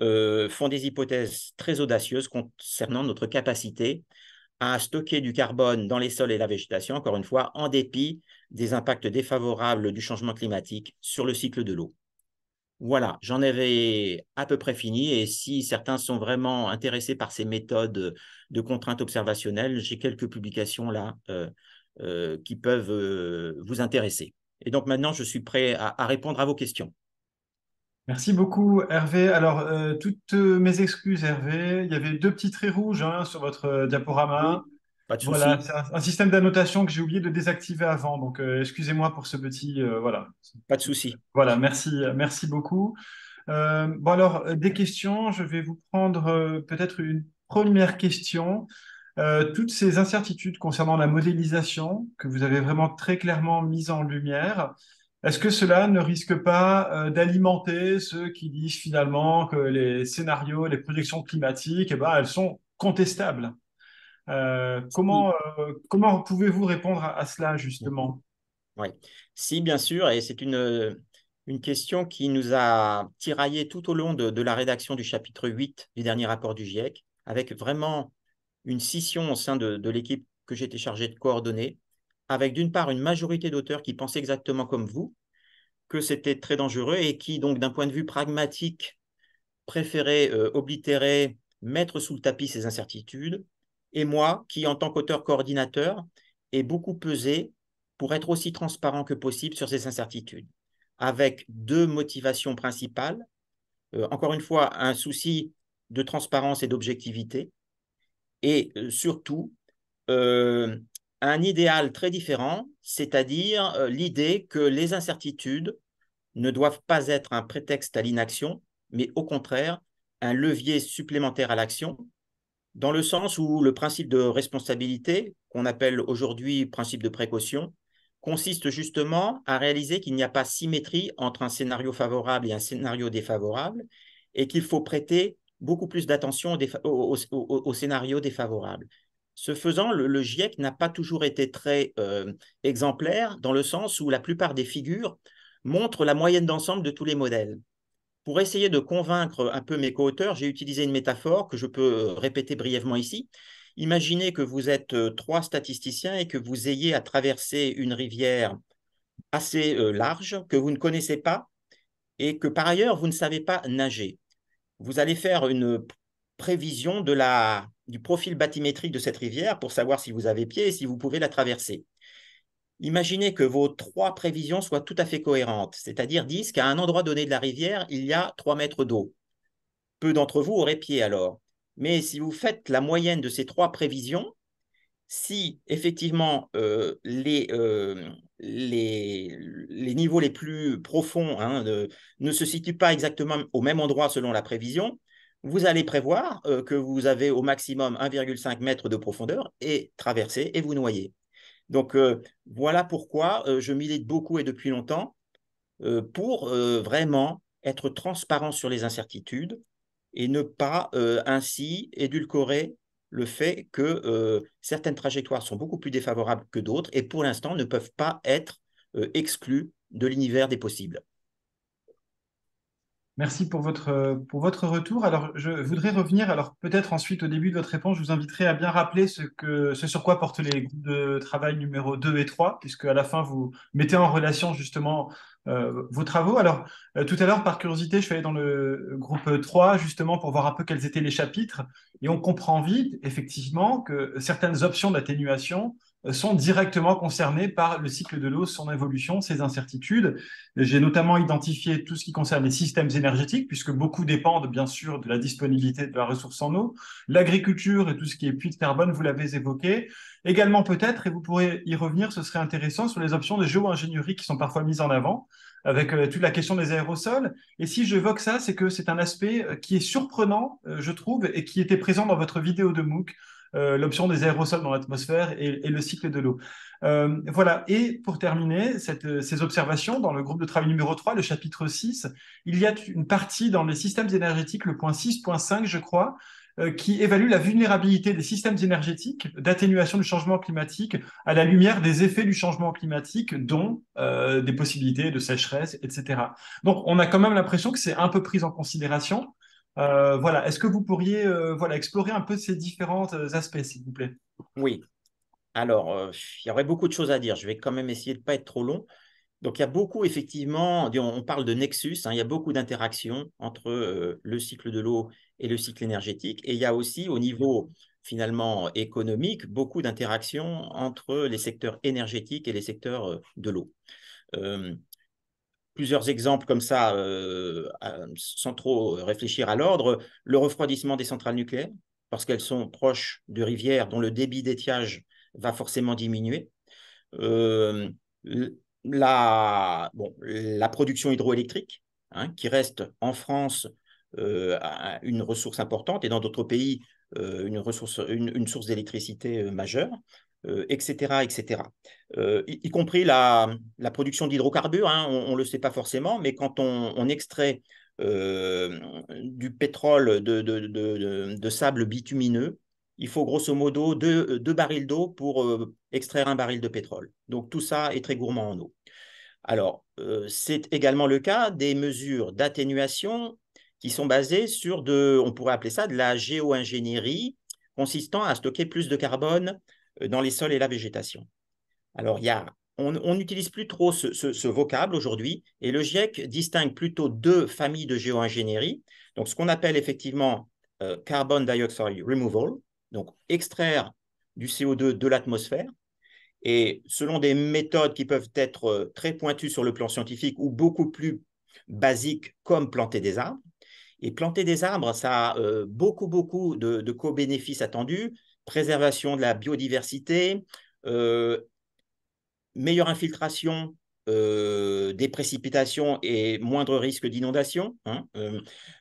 Speaker 2: euh, font des hypothèses très audacieuses concernant notre capacité à stocker du carbone dans les sols et la végétation, encore une fois, en dépit des impacts défavorables du changement climatique sur le cycle de l'eau. Voilà, j'en avais à peu près fini. Et si certains sont vraiment intéressés par ces méthodes de contraintes observationnelles, j'ai quelques publications là euh, euh, qui peuvent euh, vous intéresser. Et donc maintenant, je suis prêt à, répondre à vos questions.
Speaker 1: Merci beaucoup Hervé. Alors, toutes mes excuses Hervé, il y avait deux petits traits rouges hein, sur votre diaporama voilà, c'est un, système d'annotation que j'ai oublié de désactiver avant. Donc, euh, excusez-moi pour ce petit. Euh, voilà. Pas de souci. Voilà, merci, merci beaucoup. Euh, bon, alors, des questions. Je vais vous prendre peut-être une première question. toutes ces incertitudes concernant la modélisation que vous avez vraiment très clairement mises en lumière, est-ce que cela ne risque pas d'alimenter ceux qui disent finalement que les scénarios, les projections climatiques, et eh ben, elles sont contestables euh, euh, comment pouvez-vous répondre à, cela justement
Speaker 2: Oui, si bien sûr, et c'est une question qui nous a tiraillé tout au long de, la rédaction du chapitre 8 du dernier rapport du GIEC, avec vraiment une scission au sein de, l'équipe que j'étais chargé de coordonner, avec d'une part une majorité d'auteurs qui pensaient exactement comme vous, que c'était très dangereux et qui, donc, d'un point de vue pragmatique, préféraient euh, oblitérer, mettre sous le tapis ces incertitudes, et moi, qui en tant qu'auteur coordinateur, ai beaucoup pesé pour être aussi transparent que possible sur ces incertitudes, avec deux motivations principales. Euh, encore une fois, un souci de transparence et d'objectivité, et euh, surtout euh, un idéal très différent, c'est-à-dire l'idée que les incertitudes ne doivent pas être un prétexte à l'inaction, mais au contraire un levier supplémentaire à l'action dans le sens où le principe de responsabilité, qu'on appelle aujourd'hui principe de précaution, consiste justement à réaliser qu'il n'y a pas symétrie entre un scénario favorable et un scénario défavorable, et qu'il faut prêter beaucoup plus d'attention au, scénario défavorable. Ce faisant, le, GIEC n'a pas toujours été très euh, exemplaire, dans le sens où la plupart des figures montrent la moyenne d'ensemble de tous les modèles pour essayer de convaincre un peu mes coauteurs, j'ai utilisé une métaphore que je peux euh, répéter brièvement ici. Imaginez que vous êtes euh, trois statisticiens et que vous ayez à traverser une rivière assez euh, large que vous ne connaissez pas et que par ailleurs vous ne savez pas nager. Vous allez faire une prévision de la, du profil bathymétrique de cette rivière pour savoir si vous avez pied et si vous pouvez la traverser. Imaginez que vos trois prévisions soient tout à fait cohérentes, c'est-à-dire disent qu'à un endroit donné de la rivière, il y a 3 mètres d'eau. Peu d'entre vous auraient pied alors. Mais si vous faites la moyenne de ces trois prévisions, si effectivement euh, euh, les, les, niveaux les plus profonds hein, ne se situent pas exactement au même endroit selon la prévision, vous allez prévoir euh, que vous avez au maximum 1,5 mètre de profondeur et traverser et vous noyer. Donc euh, voilà pourquoi euh, je milite beaucoup et depuis longtemps euh, pour vraiment être transparent sur les incertitudes et ne pas ainsi édulcorer le fait que certaines trajectoires sont beaucoup plus défavorables que d'autres et pour l'instant ne peuvent pas être exclus exclues de l'univers des possibles.
Speaker 1: Merci pour votre, pour votre retour. Alors, je voudrais revenir, alors peut-être ensuite au début de votre réponse, je vous inviterai à bien rappeler ce, que, sur quoi portent les groupes de travail numéro 2 et 3, puisque à la fin, vous mettez en relation justement euh, vos travaux. Alors, euh, tout à l'heure, par curiosité, je suis allé dans le groupe 3, justement, pour voir un peu quels étaient les chapitres. Et on comprend vite, effectivement, que certaines options d'atténuation euh, sont directement concernés par le cycle de l'eau, son évolution, ses incertitudes. J'ai notamment identifié tout ce qui concerne les systèmes énergétiques, puisque beaucoup dépendent bien sûr de la disponibilité de la ressource en eau, l'agriculture et tout ce qui est puits de carbone, vous l'avez évoqué. Également peut-être, et vous pourrez y revenir, ce serait intéressant sur les options de géo-ingénierie qui sont parfois mises en avant avec euh, toute la question des aérosols. Et si j'évoque ça, c'est que c'est un aspect euh, qui est surprenant, je trouve, et qui était présent dans votre vidéo de MOOC euh, l'option des aérosols dans l'atmosphère et, le cycle de l'eau. Euh, voilà, et pour terminer, euh, ces observations, dans le groupe de travail numéro 3, le chapitre 6, il y a une partie dans les systèmes énergétiques, le point 6, point 5, je crois, qui évalue la vulnérabilité des systèmes énergétiques d'atténuation du changement climatique à la lumière des effets du changement climatique, dont des possibilités de sécheresse, etc. Donc on a quand même l'impression que c'est un peu pris en considération, euh, voilà, est-ce que vous pourriez euh, voilà, explorer un peu ces différents euh, aspects, s'il vous plaît
Speaker 2: Oui. Alors, il y aurait beaucoup de choses à dire. Je vais quand même essayer de ne pas être trop long. Donc, il y a beaucoup, effectivement, on parle de nexus, hein. il y a beaucoup d'interactions entre le cycle de l'eau et le cycle énergétique. Et il y a aussi, au niveau finalement économique, beaucoup d'interactions entre les secteurs énergétiques et les secteurs de l'eau plusieurs exemples comme ça, euh, sans trop réfléchir à l'ordre. Le refroidissement des centrales nucléaires, parce qu'elles sont proches de rivières dont le débit d'étiage va forcément diminuer. Euh, la, la production hydroélectrique, hein, qui reste en France euh, une ressource importante et dans d'autres pays une, ressource, une, une source d'électricité majeure etc., euh, etc. Euh, y, compris la, la production d'hydrocarbures, hein, on ne le sait pas forcément, mais quand on, extrait euh, du pétrole de, de, de, sable bitumineux, il faut grosso modo deux, deux barils d'eau pour extraire un baril de pétrole. Donc tout ça est très gourmand en eau. Alors, c'est également le cas des mesures d'atténuation qui sont basées sur de, on pourrait appeler ça de la géo-ingénierie, consistant à stocker plus de carbone euh, dans les sols et la végétation. Alors, il on n'utilise plus trop ce, vocable aujourd'hui et le GIEC distingue plutôt deux familles de géo-ingénierie. Donc, ce qu'on appelle effectivement euh, carbon dioxide removal, donc extraire du CO2 de l'atmosphère. Et selon des méthodes qui peuvent être euh, très pointues sur le plan scientifique ou beaucoup plus basiques comme planter des arbres. Et planter des arbres, ça a euh, beaucoup, beaucoup de co-bénéfices attendus préservation de la biodiversité, euh, meilleure infiltration euh, des précipitations et moindre risque d'inondation. Hein,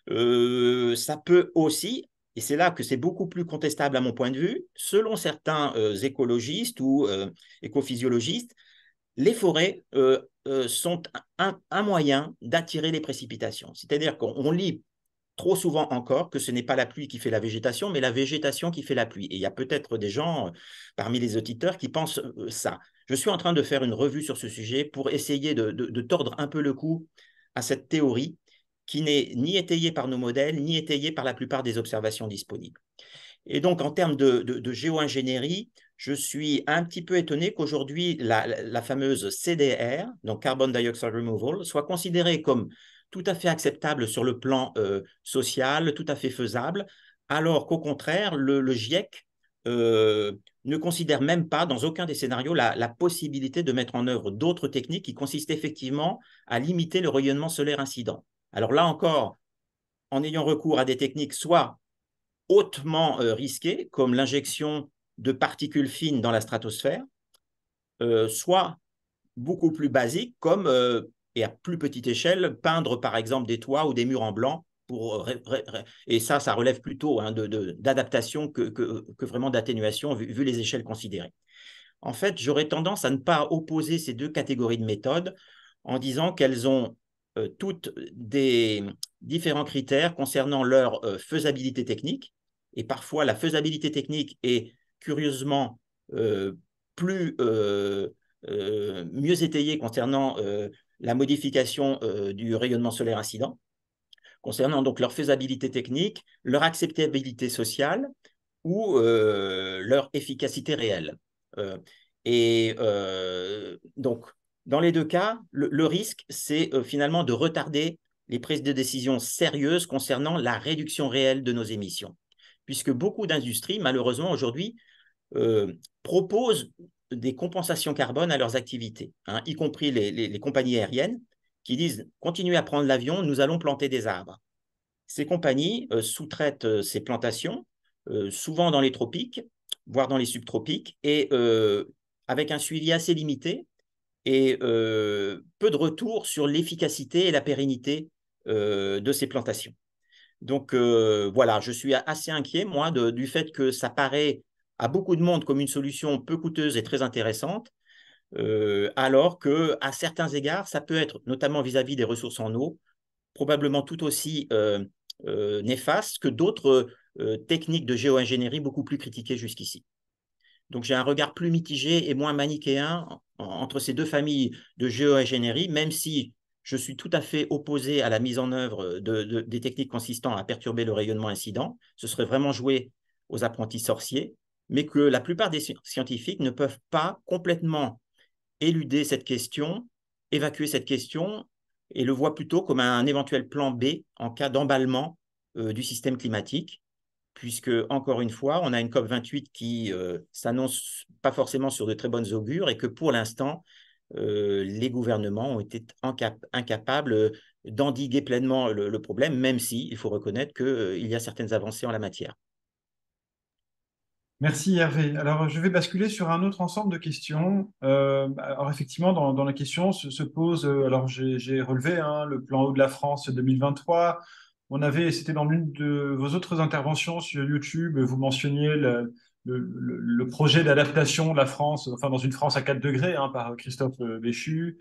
Speaker 2: euh, ça peut aussi, et c'est là que c'est beaucoup plus contestable à mon point de vue, selon certains écologistes ou écophysiologistes, les forêts sont un moyen d'attirer les précipitations. C'est-à-dire qu'on lit trop souvent encore que ce n'est pas la pluie qui fait la végétation, mais la végétation qui fait la pluie. Et il y a peut-être des gens euh, parmi les auditeurs qui pensent euh, ça. Je suis en train de faire une revue sur ce sujet pour essayer de, tordre un peu le cou à cette théorie qui n'est ni étayée par nos modèles, ni étayée par la plupart des observations disponibles. Et donc, en termes de, de géo-ingénierie, je suis un petit peu étonné qu'aujourd'hui, la fameuse CDR, donc Carbon Dioxide Removal, soit considérée comme tout à fait acceptable sur le plan euh, social, tout à fait faisable, alors qu'au contraire, le, GIEC euh, ne considère même pas, dans aucun des scénarios, la, possibilité de mettre en œuvre d'autres techniques qui consistent effectivement à limiter le rayonnement solaire incident. Alors là encore, en ayant recours à des techniques soit hautement euh, risquées, comme l'injection de particules fines dans la stratosphère, soit beaucoup plus basiques, comme et à plus petite échelle, peindre par exemple des toits ou des murs en blanc. Pour, euh, et ça, ça relève plutôt hein, d'adaptation que, que, vraiment d'atténuation vu, les échelles considérées. En fait, j'aurais tendance à ne pas opposer ces deux catégories de méthodes en disant qu'elles ont euh, toutes des différents critères concernant leur euh, faisabilité technique. Et parfois, la faisabilité technique est curieusement plus, mieux étayée concernant la modification euh, du rayonnement solaire incident, concernant donc leur faisabilité technique, leur acceptabilité sociale ou euh, leur efficacité réelle. Euh, et donc, dans les deux cas, le, le risque, c'est finalement de retarder les prises de décision sérieuses concernant la réduction réelle de nos émissions, puisque beaucoup d'industries, malheureusement aujourd'hui, proposent des compensations carbone à leurs activités, hein, y compris les, compagnies aériennes qui disent continuez à prendre l'avion, nous allons planter des arbres. Ces compagnies euh, sous-traitent euh, ces plantations, euh, souvent dans les tropiques, voire dans les subtropiques, et avec un suivi assez limité et peu de retour sur l'efficacité et la pérennité de ces plantations. Donc voilà, je suis assez inquiet, moi, du fait que ça paraît à beaucoup de monde comme une solution peu coûteuse et très intéressante, euh, alors que à certains égards, ça peut être, notamment vis-à-vis des ressources en eau, probablement tout aussi euh, euh, néfaste que d'autres techniques de géo-ingénierie beaucoup plus critiquées jusqu'ici. Donc j'ai un regard plus mitigé et moins manichéen entre ces deux familles de géo-ingénierie, même si je suis tout à fait opposé à la mise en œuvre de, des techniques consistant à perturber le rayonnement incident. Ce serait vraiment jouer aux apprentis sorciers, mais que la plupart des scientifiques ne peuvent pas complètement éluder cette question, évacuer cette question, et le voient plutôt comme un éventuel plan B en cas d'emballement euh, du système climatique, puisque, encore une fois, on a une COP28 qui euh, s'annonce pas forcément sur de très bonnes augures, et que pour l'instant, euh, les gouvernements ont été incapables d'endiguer pleinement le, problème, même si il faut reconnaître qu'il y a certaines avancées en la matière.
Speaker 1: Merci Hervé. Alors je vais basculer sur un autre ensemble de questions. Euh, bah, alors effectivement, dans, la question se, pose, euh, alors j'ai relevé hein, le plan haut de la France 2023. On avait, c'était dans l'une de vos autres interventions sur YouTube, vous mentionniez le, projet d'adaptation de la France, enfin dans une France à 4 degrés hein, par Christophe Béchu.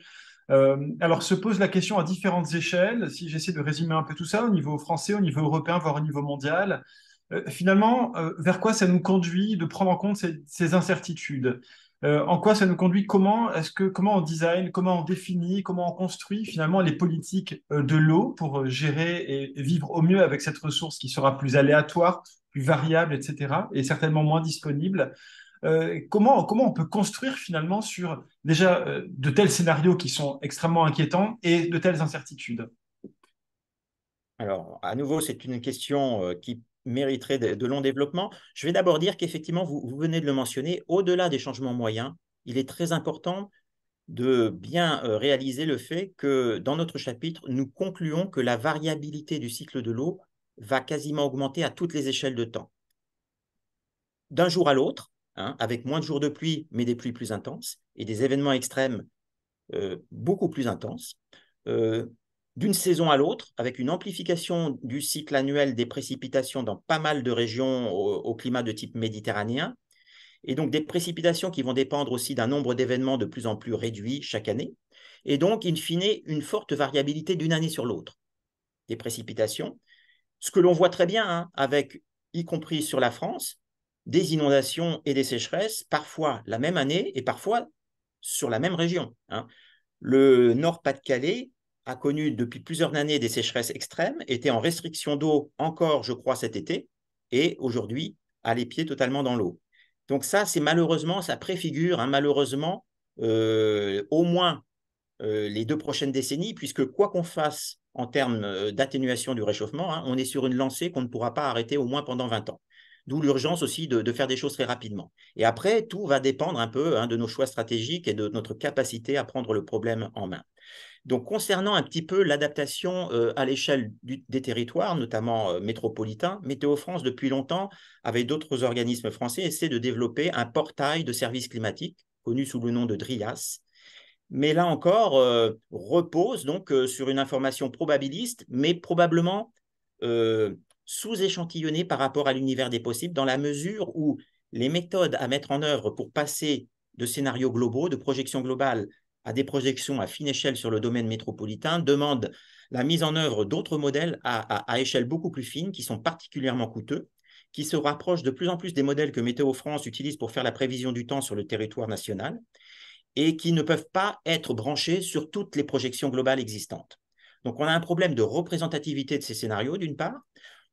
Speaker 1: Euh, alors se pose la question à différentes échelles. Si j'essaie de résumer un peu tout ça au niveau français, au niveau européen, voire au niveau mondial. Euh, finalement, euh, vers quoi ça nous conduit de prendre en compte ces, incertitudes euh, en quoi ça nous conduit Comment est-ce que comment on design Comment on définit Comment on construit finalement les politiques de l'eau pour gérer et vivre au mieux avec cette ressource qui sera plus aléatoire, plus variable, etc. et certainement moins disponible. comment comment on peut construire finalement sur déjà de tels scénarios qui sont extrêmement inquiétants et de telles incertitudes
Speaker 2: Alors à nouveau c'est une question qui mériterait de, longs développements. Je vais d'abord dire qu'effectivement, vous, venez de le mentionner, au-delà des changements moyens, il est très important de bien euh, réaliser le fait que dans notre chapitre, nous concluons que la variabilité du cycle de l'eau va quasiment augmenter à toutes les échelles de temps. D'un jour à l'autre, hein, avec moins de jours de pluie, mais des pluies plus intenses et des événements extrêmes euh, beaucoup plus intenses. Euh, d'une saison à l'autre, avec une amplification du cycle annuel des précipitations dans pas mal de régions au, climat de type méditerranéen, et donc des précipitations qui vont dépendre aussi d'un nombre d'événements de plus en plus réduit chaque année, et donc, in fine, une forte variabilité d'une année sur l'autre des précipitations, ce que l'on voit très bien, hein, avec, y compris sur la France, des inondations et des sécheresses, parfois la même année et parfois sur la même région. Hein. Le Nord-Pas-de-Calais a connu depuis plusieurs années des sécheresses extrêmes, était en restriction d'eau encore, je crois, cet été, et aujourd'hui a les pieds totalement dans l'eau. Donc ça, c'est malheureusement, ça préfigure hein, malheureusement euh, au moins euh, les deux prochaines décennies, puisque quoi qu'on fasse en termes euh, d'atténuation du réchauffement, hein, on est sur une lancée qu'on ne pourra pas arrêter au moins pendant 20 ans. D'où l'urgence aussi de, faire des choses très rapidement. Et après, tout va dépendre un peu hein, de nos choix stratégiques et de notre capacité à prendre le problème en main. Donc, concernant un petit peu l'adaptation euh, à l'échelle des territoires, notamment euh, métropolitains, Météo France, depuis longtemps, avec d'autres organismes français, essaie de développer un portail de services climatiques, connu sous le nom de DRIAS, mais là encore, euh, repose donc sur une information probabiliste, mais probablement sous-échantillonnée par rapport à l'univers des possibles, dans la mesure où les méthodes à mettre en œuvre pour passer de scénarios globaux, de projections globales à des projections à fine échelle sur le domaine métropolitain demande la mise en œuvre d'autres modèles à, échelle beaucoup plus fine qui sont particulièrement coûteux, qui se rapprochent de plus en plus des modèles que Météo France utilise pour faire la prévision du temps sur le territoire national et qui ne peuvent pas être branchés sur toutes les projections globales existantes. Donc on a un problème de représentativité de ces scénarios d'une part,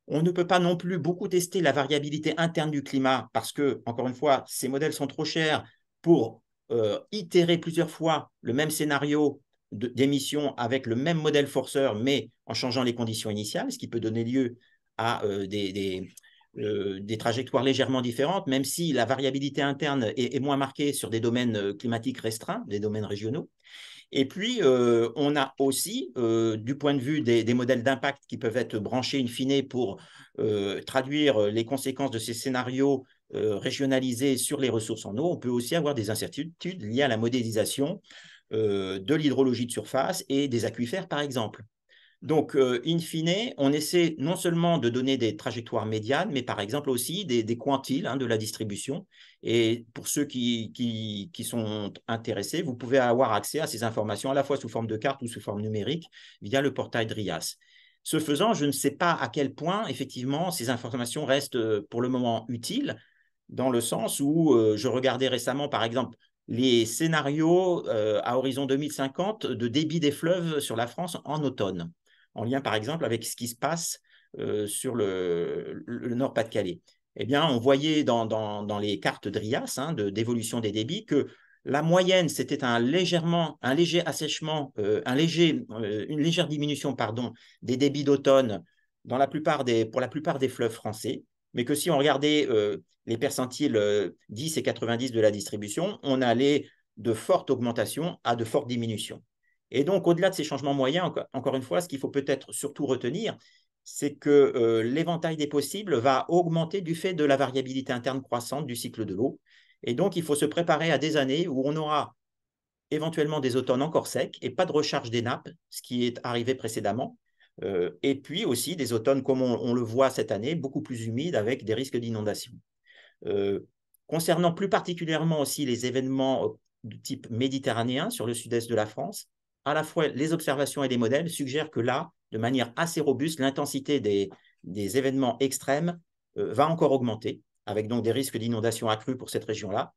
Speaker 2: on ne peut pas non plus beaucoup tester la variabilité interne du climat parce que, encore une fois, ces modèles sont trop chers pour euh, itérer plusieurs fois le même scénario d'émission avec le même modèle forceur, mais en changeant les conditions initiales, ce qui peut donner lieu à euh, des, des, euh, des, trajectoires légèrement différentes, même si la variabilité interne est, moins marquée sur des domaines climatiques restreints, des domaines régionaux. Et puis, on a aussi, du point de vue des, des modèles d'impact qui peuvent être branchés in fine pour traduire les conséquences de ces scénarios euh, régionalisée sur les ressources en eau, on peut aussi avoir des incertitudes liées à la modélisation euh, de l'hydrologie de surface et des aquifères, par exemple. Donc, euh, in fine, on essaie non seulement de donner des trajectoires médianes, mais par exemple aussi des, quantiles hein, de la distribution. Et pour ceux qui, qui, sont intéressés, vous pouvez avoir accès à ces informations à la fois sous forme de carte ou sous forme numérique via le portail DRIAS. Ce faisant, je ne sais pas à quel point, effectivement, ces informations restent euh, pour le moment utiles, dans le sens où euh, je regardais récemment, par exemple, les scénarios euh, à horizon 2050 de débit des fleuves sur la France en automne, en lien, par exemple, avec ce qui se passe euh, sur le, Nord-Pas-de-Calais. Eh bien, on voyait dans, les cartes DRIAS, hein, d'évolution des débits, que la moyenne, c'était un, légèrement, un léger assèchement, un léger, une légère diminution pardon, des débits d'automne pour la plupart des fleuves français, mais que si on regardait euh, les percentiles 10 euh, et 90 de la distribution, on allait de forte augmentation à de fortes diminutions. Et donc, au-delà de ces changements moyens, encore une fois, ce qu'il faut peut-être surtout retenir, c'est que euh, l'éventail des possibles va augmenter du fait de la variabilité interne croissante du cycle de l'eau. Et donc, il faut se préparer à des années où on aura éventuellement des automnes encore secs et pas de recharge des nappes, ce qui est arrivé précédemment, euh, et puis aussi des automnes, comme on, le voit cette année, beaucoup plus humides avec des risques d'inondation. Euh, concernant plus particulièrement aussi les événements euh, de type méditerranéen sur le sud-est de la France, à la fois les observations et les modèles suggèrent que là, de manière assez robuste, l'intensité des, événements extrêmes va encore augmenter, avec donc des risques d'inondation accrus pour cette région-là.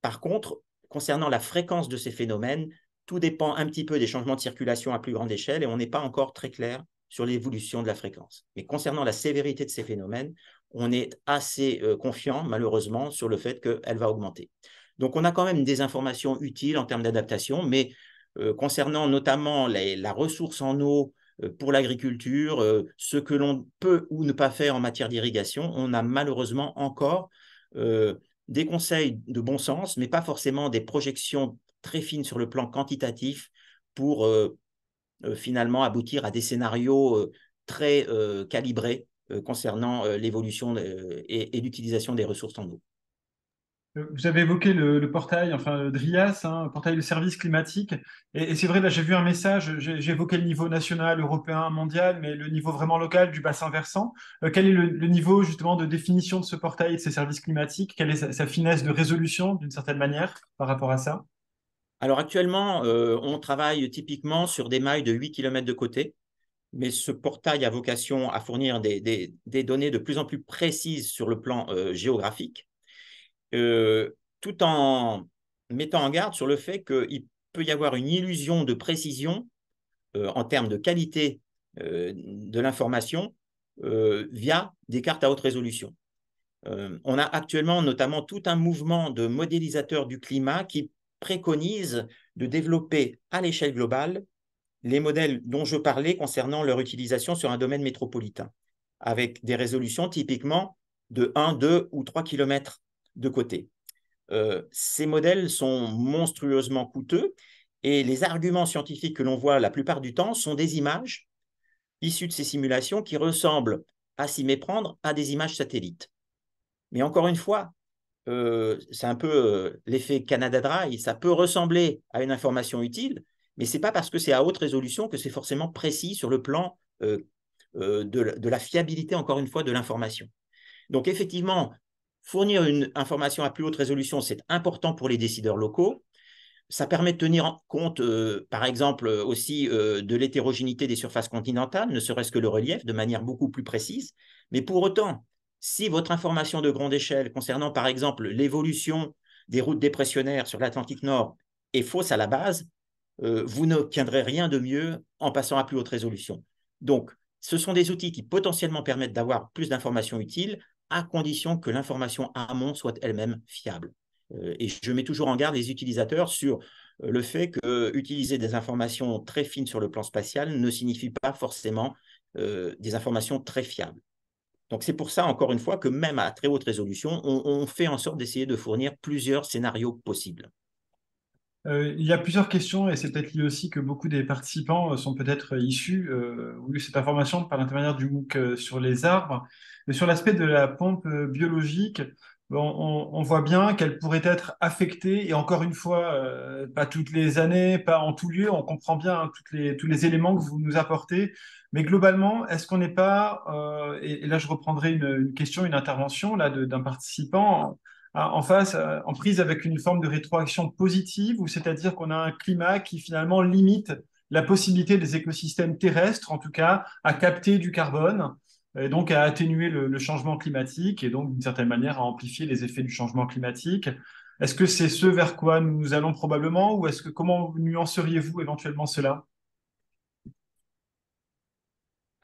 Speaker 2: Par contre, concernant la fréquence de ces phénomènes, tout dépend un petit peu des changements de circulation à plus grande échelle et on n'est pas encore très clair sur l'évolution de la fréquence. Mais concernant la sévérité de ces phénomènes, on est assez euh, confiant, malheureusement, sur le fait qu'elle va augmenter. Donc, on a quand même des informations utiles en termes d'adaptation, mais euh, concernant notamment la ressource en eau euh, pour l'agriculture, ce que l'on peut ou ne pas faire en matière d'irrigation, on a malheureusement encore des conseils de bon sens, mais pas forcément des projections très fine sur le plan quantitatif pour euh, euh, finalement aboutir à des scénarios euh, très calibrés concernant l'évolution et, l'utilisation des ressources en eau.
Speaker 1: Vous avez évoqué le, portail, enfin DRIAS, hein, portail de services climatiques. Et, c'est vrai, là j'ai vu un message, j'ai évoqué le niveau national, européen, mondial, mais le niveau vraiment local du bassin versant. quel est le, niveau justement de définition de ce portail et de ces services climatiques Quelle est sa finesse de résolution d'une certaine manière par rapport à ça
Speaker 2: alors actuellement, euh, on travaille typiquement sur des mailles de 8 km de côté, mais ce portail a vocation à fournir des, données de plus en plus précises sur le plan euh, géographique, euh, tout en mettant en garde sur le fait qu'il peut y avoir une illusion de précision en termes de qualité de l'information via des cartes à haute résolution. on a actuellement notamment tout un mouvement de modélisateurs du climat qui préconise de développer à l'échelle globale les modèles dont je parlais concernant leur utilisation sur un domaine métropolitain, avec des résolutions typiquement de 1, 2 ou 3 km de côté. Euh, ces modèles sont monstrueusement coûteux et les arguments scientifiques que l'on voit la plupart du temps sont des images issues de ces simulations qui ressemblent, à s'y méprendre, à des images satellites. Mais encore une fois, euh, c'est un peu euh, l'effet Canada Dry, ça peut ressembler à une information utile, mais c'est pas parce que c'est à haute résolution que c'est forcément précis sur le plan euh, de, de, la fiabilité, encore une fois, de l'information. Donc effectivement, fournir une information à plus haute résolution, c'est important pour les décideurs locaux. Ça permet de tenir compte, par exemple, aussi de l'hétérogénéité des surfaces continentales, ne serait-ce que le relief, de manière beaucoup plus précise. Mais pour autant, si votre information de grande échelle concernant, par exemple, l'évolution des routes dépressionnaires sur l'Atlantique Nord est fausse à la base, euh, vous n'obtiendrez rien de mieux en passant à plus haute résolution. Donc, ce sont des outils qui potentiellement permettent d'avoir plus d'informations utiles, à condition que l'information amont soit elle-même fiable. Euh, et je mets toujours en garde les utilisateurs sur euh, le fait que utiliser des informations très fines sur le plan spatial ne signifie pas forcément des informations très fiables. Donc c'est pour ça, encore une fois, que même à très haute résolution, on, fait en sorte d'essayer de fournir plusieurs scénarios possibles. Euh,
Speaker 1: il y a plusieurs questions et c'est peut-être lié aussi que beaucoup des participants euh, sont peut-être euh, issus euh, ou eu cette information par l'intermédiaire du MOOC sur les arbres. Mais sur l'aspect de la pompe biologique, on, voit bien qu'elle pourrait être affectée, et encore une fois, euh, pas toutes les années, pas en tout lieu, on comprend bien hein, tous les éléments que vous nous apportez, mais globalement, est-ce qu'on n'est pas, euh, et, là je reprendrai une, question, une intervention là d'un participant en, face, euh, en prise avec une forme de rétroaction positive, ou c'est-à-dire qu'on a un climat qui finalement limite la possibilité des écosystèmes terrestres, en tout cas, à capter du carbone et donc à atténuer le, changement climatique et donc d'une certaine manière à amplifier les effets du changement climatique. Est-ce que c'est ce vers quoi nous allons probablement ou est-ce que comment nuanceriez-vous éventuellement cela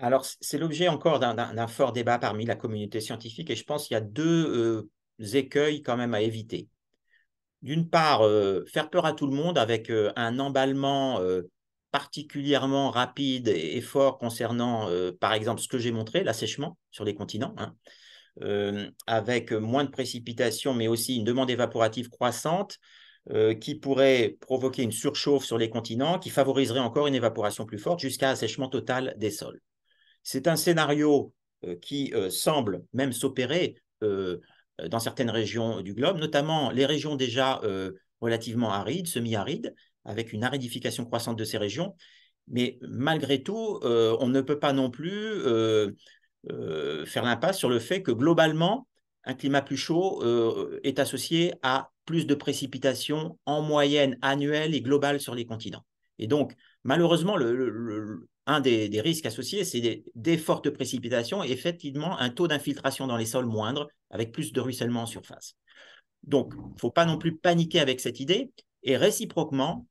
Speaker 2: alors, c'est l'objet encore d'un fort débat parmi la communauté scientifique et je pense qu'il y a deux euh, écueils quand même à éviter. D'une part, euh, faire peur à tout le monde avec euh, un emballement particulièrement rapide et fort concernant, euh, par exemple, ce que j'ai montré, l'assèchement sur les continents, hein, euh, avec moins de précipitations, mais aussi une demande évaporative croissante euh, qui pourrait provoquer une surchauffe sur les continents, qui favoriserait encore une évaporation plus forte jusqu'à assèchement total des sols. C'est un scénario qui semble même s'opérer dans certaines régions du globe, notamment les régions déjà relativement arides, semi-arides, avec une aridification croissante de ces régions. Mais malgré tout, euh, on ne peut pas non plus euh, euh, faire l'impasse sur le fait que globalement, un climat plus chaud est associé à plus de précipitations en moyenne annuelle et globale sur les continents. Et donc, malheureusement, le, un des, risques associés, c'est des, des, fortes précipitations et effectivement un taux d'infiltration dans les sols moindre, avec plus de ruissellement en surface. Donc, il ne faut pas non plus paniquer avec cette idée. Et réciproquement,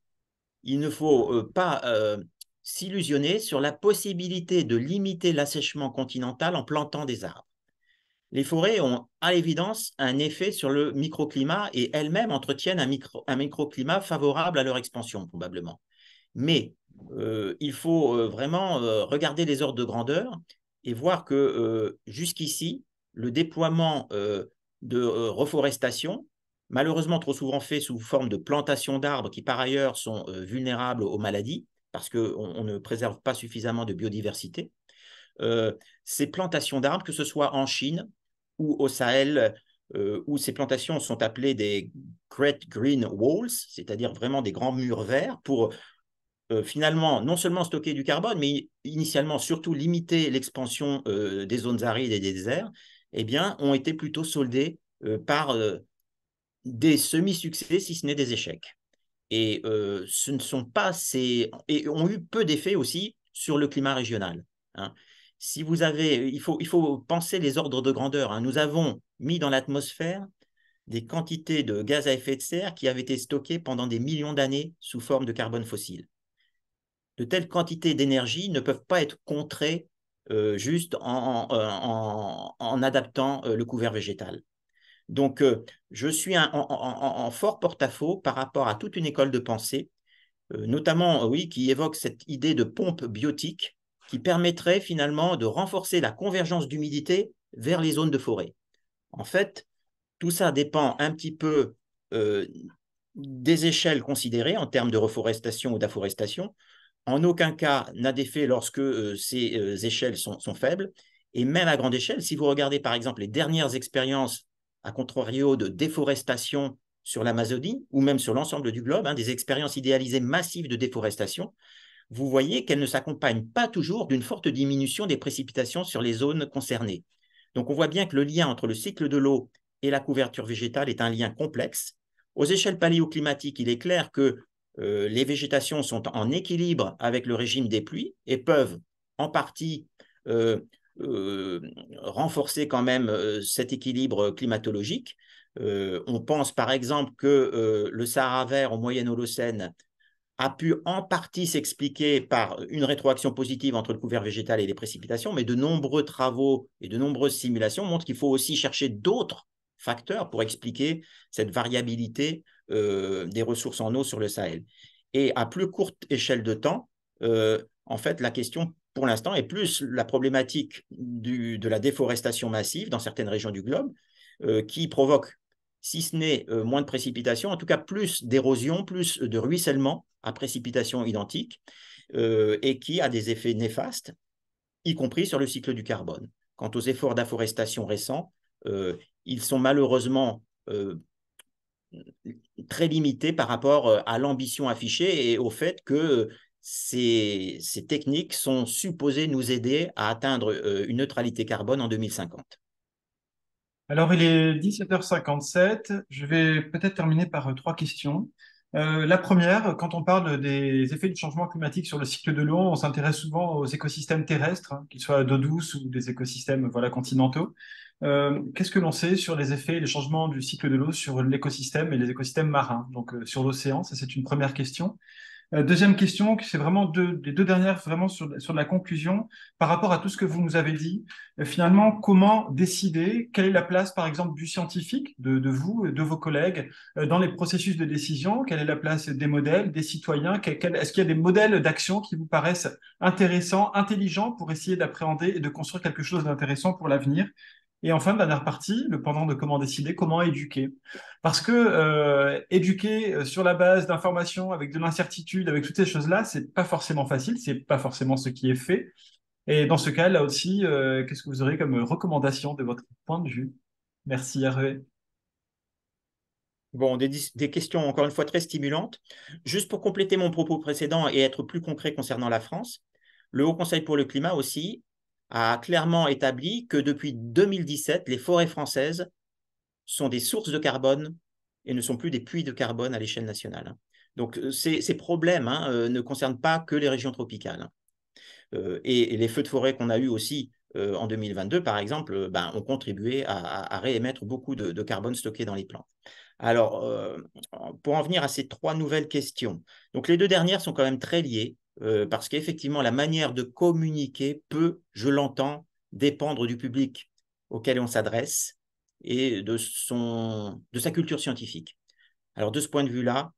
Speaker 2: il ne faut euh, pas euh, s'illusionner sur la possibilité de limiter l'assèchement continental en plantant des arbres. Les forêts ont à l'évidence un effet sur le microclimat et elles-mêmes entretiennent un, micro, un, microclimat favorable à leur expansion probablement. Mais euh, il faut vraiment regarder les ordres de grandeur et voir que jusqu'ici, le déploiement de reforestation malheureusement trop souvent fait sous forme de plantations d'arbres qui par ailleurs sont euh, vulnérables aux maladies parce qu'on ne préserve pas suffisamment de biodiversité. Euh, ces plantations d'arbres, que ce soit en Chine ou au Sahel, euh, où ces plantations sont appelées des Great Green Walls, c'est-à-dire vraiment des grands murs verts, pour finalement non seulement stocker du carbone, mais initialement surtout limiter l'expansion des zones arides et des déserts, eh bien, ont été plutôt soldés par des semi-succès, si ce n'est des échecs. Et euh, ce ne sont pas ces. Et ont eu peu d'effets aussi sur le climat régional. Hein. Si vous avez. Il faut, il faut penser les ordres de grandeur. Hein. Nous avons mis dans l'atmosphère des quantités de gaz à effet de serre qui avaient été stockées pendant des millions d'années sous forme de carbone fossile. De telles quantités d'énergie ne peuvent pas être contrées euh, juste en, adaptant euh, le couvert végétal. Donc, euh, je suis en, fort porte-à-faux par rapport à toute une école de pensée, euh, notamment, euh, oui, qui évoque cette idée de pompe biotique qui permettrait finalement de renforcer la convergence d'humidité vers les zones de forêt. En fait, tout ça dépend un petit peu des échelles considérées en termes de reforestation ou d'afforestation. En aucun cas n'a d'effet lorsque ces échelles sont, faibles. Et même à grande échelle, si vous regardez par exemple les dernières expériences à contrario de déforestation sur l'Amazonie ou même sur l'ensemble du globe, hein, des expériences idéalisées massives de déforestation, vous voyez qu'elles ne s'accompagnent pas toujours d'une forte diminution des précipitations sur les zones concernées. Donc on voit bien que le lien entre le cycle de l'eau et la couverture végétale est un lien complexe. Aux échelles paléoclimatiques, il est clair que euh, les végétations sont en équilibre avec le régime des pluies et peuvent en partie euh, euh, renforcer quand même euh, cet équilibre climatologique. Euh, on pense par exemple que le Sahara vert au moyen Holocène a pu en partie s'expliquer par une rétroaction positive entre le couvert végétal et les précipitations, mais de nombreux travaux et de nombreuses simulations montrent qu'il faut aussi chercher d'autres facteurs pour expliquer cette variabilité des ressources en eau sur le Sahel. Et à plus courte échelle de temps, en fait, la question pour l'instant, et plus la problématique de la déforestation massive dans certaines régions du globe, euh, qui provoque, si ce n'est euh, moins de précipitations, en tout cas plus d'érosion, plus de ruissellement à précipitations identiques, euh, et qui a des effets néfastes, y compris sur le cycle du carbone. Quant aux efforts d'afforestation récents, ils sont malheureusement très limités par rapport à l'ambition affichée et au fait que ces, ces, techniques sont supposées nous aider à atteindre euh, une neutralité carbone en 2050.
Speaker 1: Alors, il est 17h57. Je vais peut-être terminer par euh, trois questions. Euh, la première, quand on parle des effets du changement climatique sur le cycle de l'eau, on s'intéresse souvent aux écosystèmes terrestres, hein, qu'ils soient d'eau douce ou des écosystèmes voilà, continentaux. Qu'est-ce que l'on sait sur les effets et les changements du cycle de l'eau sur l'écosystème et les écosystèmes marins, donc sur l'océan Ça, c'est une première question. Euh, deuxième question, c'est vraiment des deux dernières, vraiment sur, sur la conclusion, par rapport à tout ce que vous nous avez dit. Euh, finalement, comment décider Quelle est la place, par exemple, du scientifique, de, de vous, de vos collègues, euh, dans les processus de décision Quelle est la place des modèles, des citoyens Est-ce qu'il y a des modèles d'action qui vous paraissent intéressants, intelligents pour essayer d'appréhender et de construire quelque chose d'intéressant pour l'avenir et enfin, dernière partie, le pendant de comment décider, comment éduquer. Parce que euh, éduquer euh, sur la base d'informations, avec de l'incertitude, avec toutes ces choses-là, c'est pas forcément facile, c'est pas forcément ce qui est fait. Et dans ce cas, là aussi, euh, qu'est-ce que vous aurez comme recommandation de votre point de vue Merci Hervé.
Speaker 2: Bon, des, des, questions encore une fois très stimulantes. Juste pour compléter mon propos précédent et être plus concret concernant la France, le Haut Conseil pour le climat aussi a clairement établi que depuis 2017, les forêts françaises sont des sources de carbone et ne sont plus des puits de carbone à l'échelle nationale. Donc euh, ces, problèmes hein, euh, ne concernent pas que les régions tropicales. Euh, et, les feux de forêt qu'on a eus aussi en 2022, par exemple, ben, ont contribué à, réémettre beaucoup de, carbone stocké dans les plantes. Alors, pour en venir à ces trois nouvelles questions, donc les deux dernières sont quand même très liées. Euh, parce qu'effectivement, la manière de communiquer peut, je l'entends, dépendre du public auquel on s'adresse et de, sa culture scientifique. Alors de ce point de vue-là,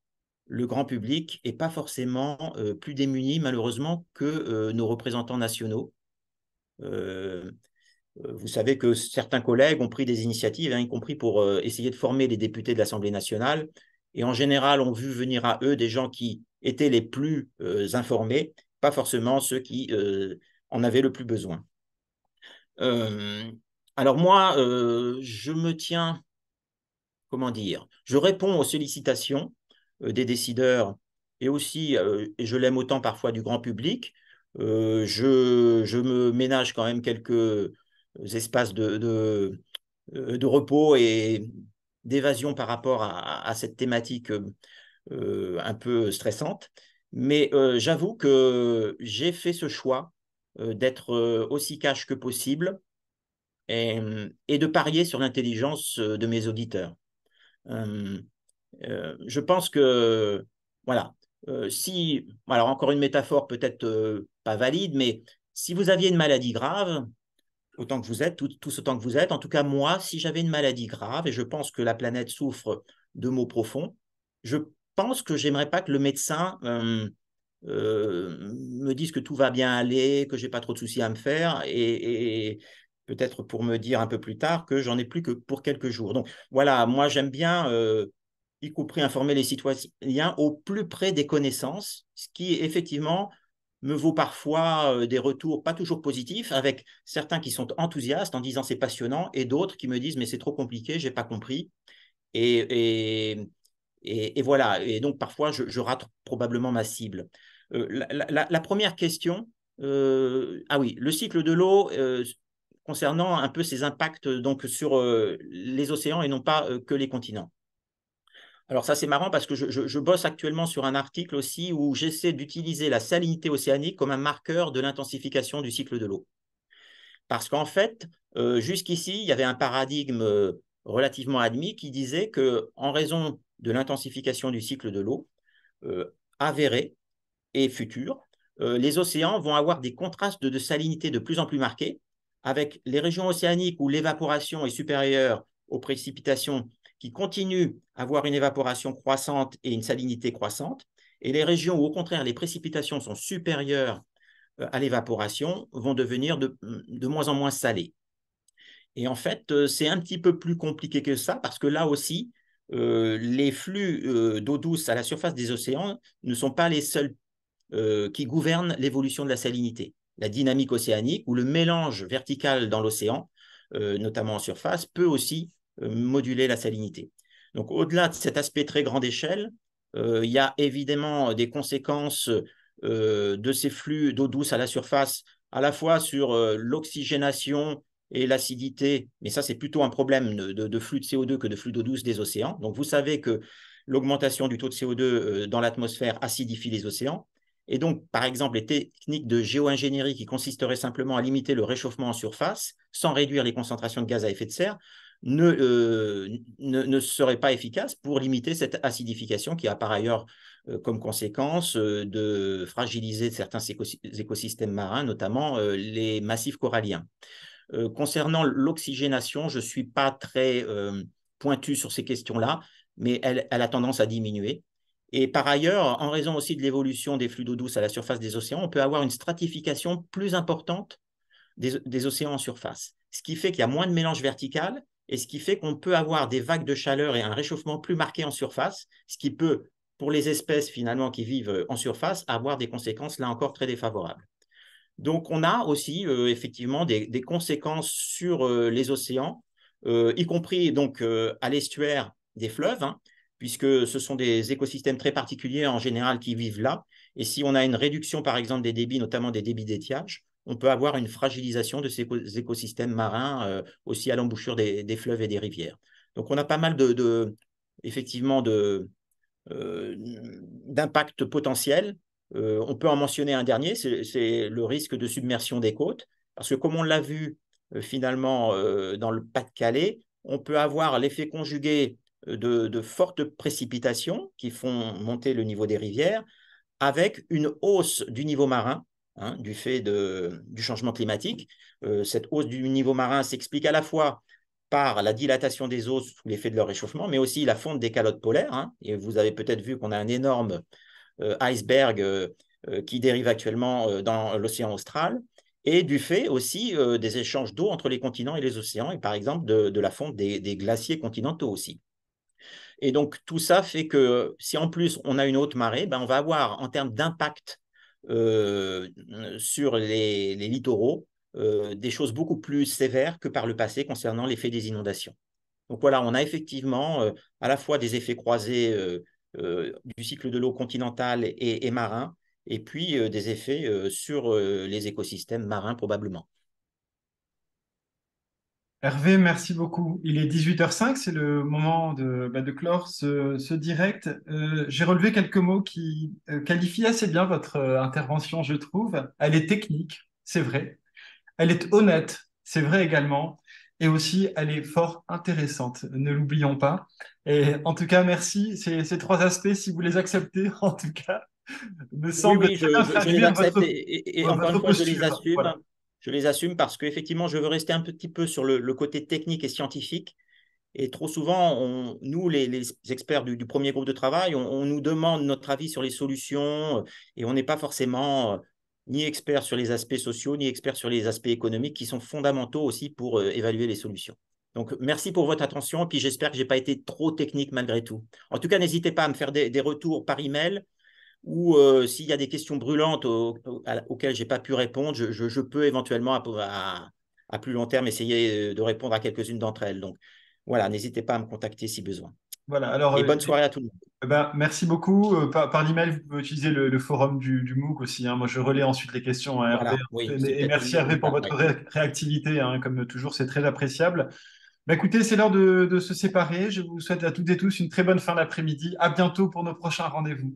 Speaker 2: le grand public n'est pas forcément euh, plus démuni malheureusement que euh, nos représentants nationaux. vous savez que certains collègues ont pris des initiatives, hein, y compris pour essayer de former les députés de l'Assemblée nationale et en général a vu venir à eux des gens qui étaient les plus euh, informés, pas forcément ceux qui euh, en avaient le plus besoin. Euh, alors moi, je me tiens, comment dire, je réponds aux sollicitations des décideurs et aussi, et je l'aime autant parfois du grand public, je, me ménage quand même quelques espaces de, de repos et d'évasion par rapport à, cette thématique euh, euh, un peu stressante. Mais euh, j'avoue que j'ai fait ce choix d'être aussi cash que possible et de parier sur l'intelligence de mes auditeurs. je pense que, voilà, si, alors encore une métaphore peut-être pas valide, mais si vous aviez une maladie grave, autant que vous êtes, tout, tout ce que vous êtes. En tout cas, moi, si j'avais une maladie grave, et je pense que la planète souffre de maux profonds, je pense que j'aimerais pas que le médecin euh, euh, me dise que tout va bien aller, que j'ai pas trop de soucis à me faire, et, peut-être pour me dire un peu plus tard que j'en ai plus que pour quelques jours. Donc voilà, moi j'aime bien, euh, y compris informer les citoyens au plus près des connaissances, ce qui effectivement me vaut parfois des retours pas toujours positifs, avec certains qui sont enthousiastes en disant c'est passionnant et d'autres qui me disent mais c'est trop compliqué, j'ai pas compris. Et, et, et, voilà. Et donc parfois je, rate probablement ma cible. la, première question, ah oui, le cycle de l'eau concernant un peu ses impacts donc sur les océans et non pas que les continents. Alors ça c'est marrant parce que je, bosse actuellement sur un article aussi où j'essaie d'utiliser la salinité océanique comme un marqueur de l'intensification du cycle de l'eau. Parce qu'en fait, euh, jusqu'ici, il y avait un paradigme euh, relativement admis qui disait que en raison de l'intensification du cycle de l'eau euh, avérée et future, les océans vont avoir des contrastes de salinité de plus en plus marqués, avec les régions océaniques où l'évaporation est supérieure aux précipitations qui continuent à avoir une évaporation croissante et une salinité croissante, et les régions où au contraire les précipitations sont supérieures euh, à l'évaporation vont devenir de, moins en moins salées. Et en fait, euh, c'est un petit peu plus compliqué que ça, parce que là aussi, euh, les flux d'eau douce à la surface des océans ne sont pas les seuls qui gouvernent l'évolution de la salinité. La dynamique océanique ou le mélange vertical dans l'océan, notamment en surface, peut aussi euh, moduler la salinité. Donc au-delà de cet aspect très grande échelle, euh, il y a évidemment des conséquences euh, de ces flux d'eau douce à la surface, à la fois sur l'oxygénation et l'acidité, mais ça c'est plutôt un problème de, flux de CO2 que de flux d'eau douce des océans. Donc vous savez que l'augmentation du taux de CO2 dans l'atmosphère acidifie les océans. Et donc, par exemple, les techniques de géo-ingénierie qui consisteraient simplement à limiter le réchauffement en surface sans réduire les concentrations de gaz à effet de serre euh, ne, ne, serait pas efficace pour limiter cette acidification qui a par ailleurs euh, comme conséquence euh, de fragiliser certains écosystèmes marins, notamment les massifs coralliens. concernant l'oxygénation, je ne suis pas très pointu sur ces questions-là, mais elle, a tendance à diminuer. Et par ailleurs, en raison aussi de l'évolution des flux d'eau douce à la surface des océans, on peut avoir une stratification plus importante des, des océans en surface, ce qui fait qu'il y a moins de mélange vertical et ce qui fait qu'on peut avoir des vagues de chaleur et un réchauffement plus marqué en surface, ce qui peut, pour les espèces finalement qui vivent euh, en surface, avoir des conséquences là encore très défavorables. Donc on a aussi euh, effectivement des, conséquences sur euh, les océans, y compris donc à l'estuaire des fleuves, hein, puisque ce sont des écosystèmes très particuliers en général qui vivent là. Et si on a une réduction par exemple des débits, notamment des débits d'étiage, on peut avoir une fragilisation de ces écosystèmes marins euh, aussi à l'embouchure des, fleuves et des rivières. Donc on a pas mal de, effectivement de euh, d'impact potentiel. Euh, on peut en mentionner un dernier, c'est le risque de submersion des côtes, parce que comme on l'a vu finalement dans le Pas-de-Calais, on peut avoir l'effet conjugué de fortes précipitations qui font monter le niveau des rivières, avec une hausse du niveau marin Hein, du fait du changement climatique. Euh, cette hausse du niveau marin s'explique à la fois par la dilatation des eaux sous l'effet de leur réchauffement, mais aussi la fonte des calottes polaires. Hein. et vous avez peut-être vu qu'on a un énorme euh, iceberg euh, qui dérive actuellement dans l'océan austral, et du fait aussi des échanges d'eau entre les continents et les océans, et par exemple de, la fonte des, glaciers continentaux aussi. Et donc, tout ça fait que si en plus on a une haute marée, ben, on va avoir en termes d'impact euh, sur les, littoraux euh, des choses beaucoup plus sévères que par le passé concernant l'effet des inondations. Donc voilà, on a effectivement euh, à la fois des effets croisés du cycle de l'eau continentale et, marin, et puis des effets sur les écosystèmes marins probablement.
Speaker 1: Hervé, merci beaucoup. Il est 18h05, c'est le moment de, bah, de clore ce, ce direct. Euh, J'ai relevé quelques mots qui euh, qualifient assez bien votre euh, intervention, je trouve. Elle est technique, c'est vrai. Elle est honnête, c'est vrai également. Et aussi, elle est fort intéressante, ne l'oublions pas. Et en tout cas, merci. Ces, trois aspects, si vous les acceptez, [LAUGHS] en tout cas,
Speaker 2: me semble oui, oui, je, les accepte et, encore une fois, je les assume je les assume parce qu'effectivement, je veux rester un petit peu sur le, côté technique et scientifique. Et trop souvent, nous, les, experts du, premier groupe de travail, on, nous demande notre avis sur les solutions euh, et on n'est pas forcément euh, ni experts sur les aspects sociaux, ni experts sur les aspects économiques qui sont fondamentaux aussi pour euh, évaluer les solutions. Donc, merci pour votre attention. Et puis, j'espère que je n'ai pas été trop technique malgré tout. En tout cas, n'hésitez pas à me faire des, des retours par email ou s'il y a des questions brûlantes auxquelles je n'ai pas pu répondre, je, peux éventuellement à, plus long terme essayer de répondre à quelques-unes d'entre elles. Donc voilà, n'hésitez pas à me contacter si besoin. Voilà, alors, et euh, bonne soirée à tout le monde.
Speaker 1: Eh ben, merci beaucoup. Euh, par, l'email, vous pouvez utiliser le, forum du, MOOC aussi. Hein. Moi, je relais ensuite les questions à Hervé. Hein. et, merci Hervé pour votre réactivité. Hein. Comme toujours, c'est très appréciable. Bah, écoutez, c'est l'heure de, de se séparer. Je vous souhaite à toutes et tous une très bonne fin d'après-midi. À bientôt pour nos prochains rendez-vous.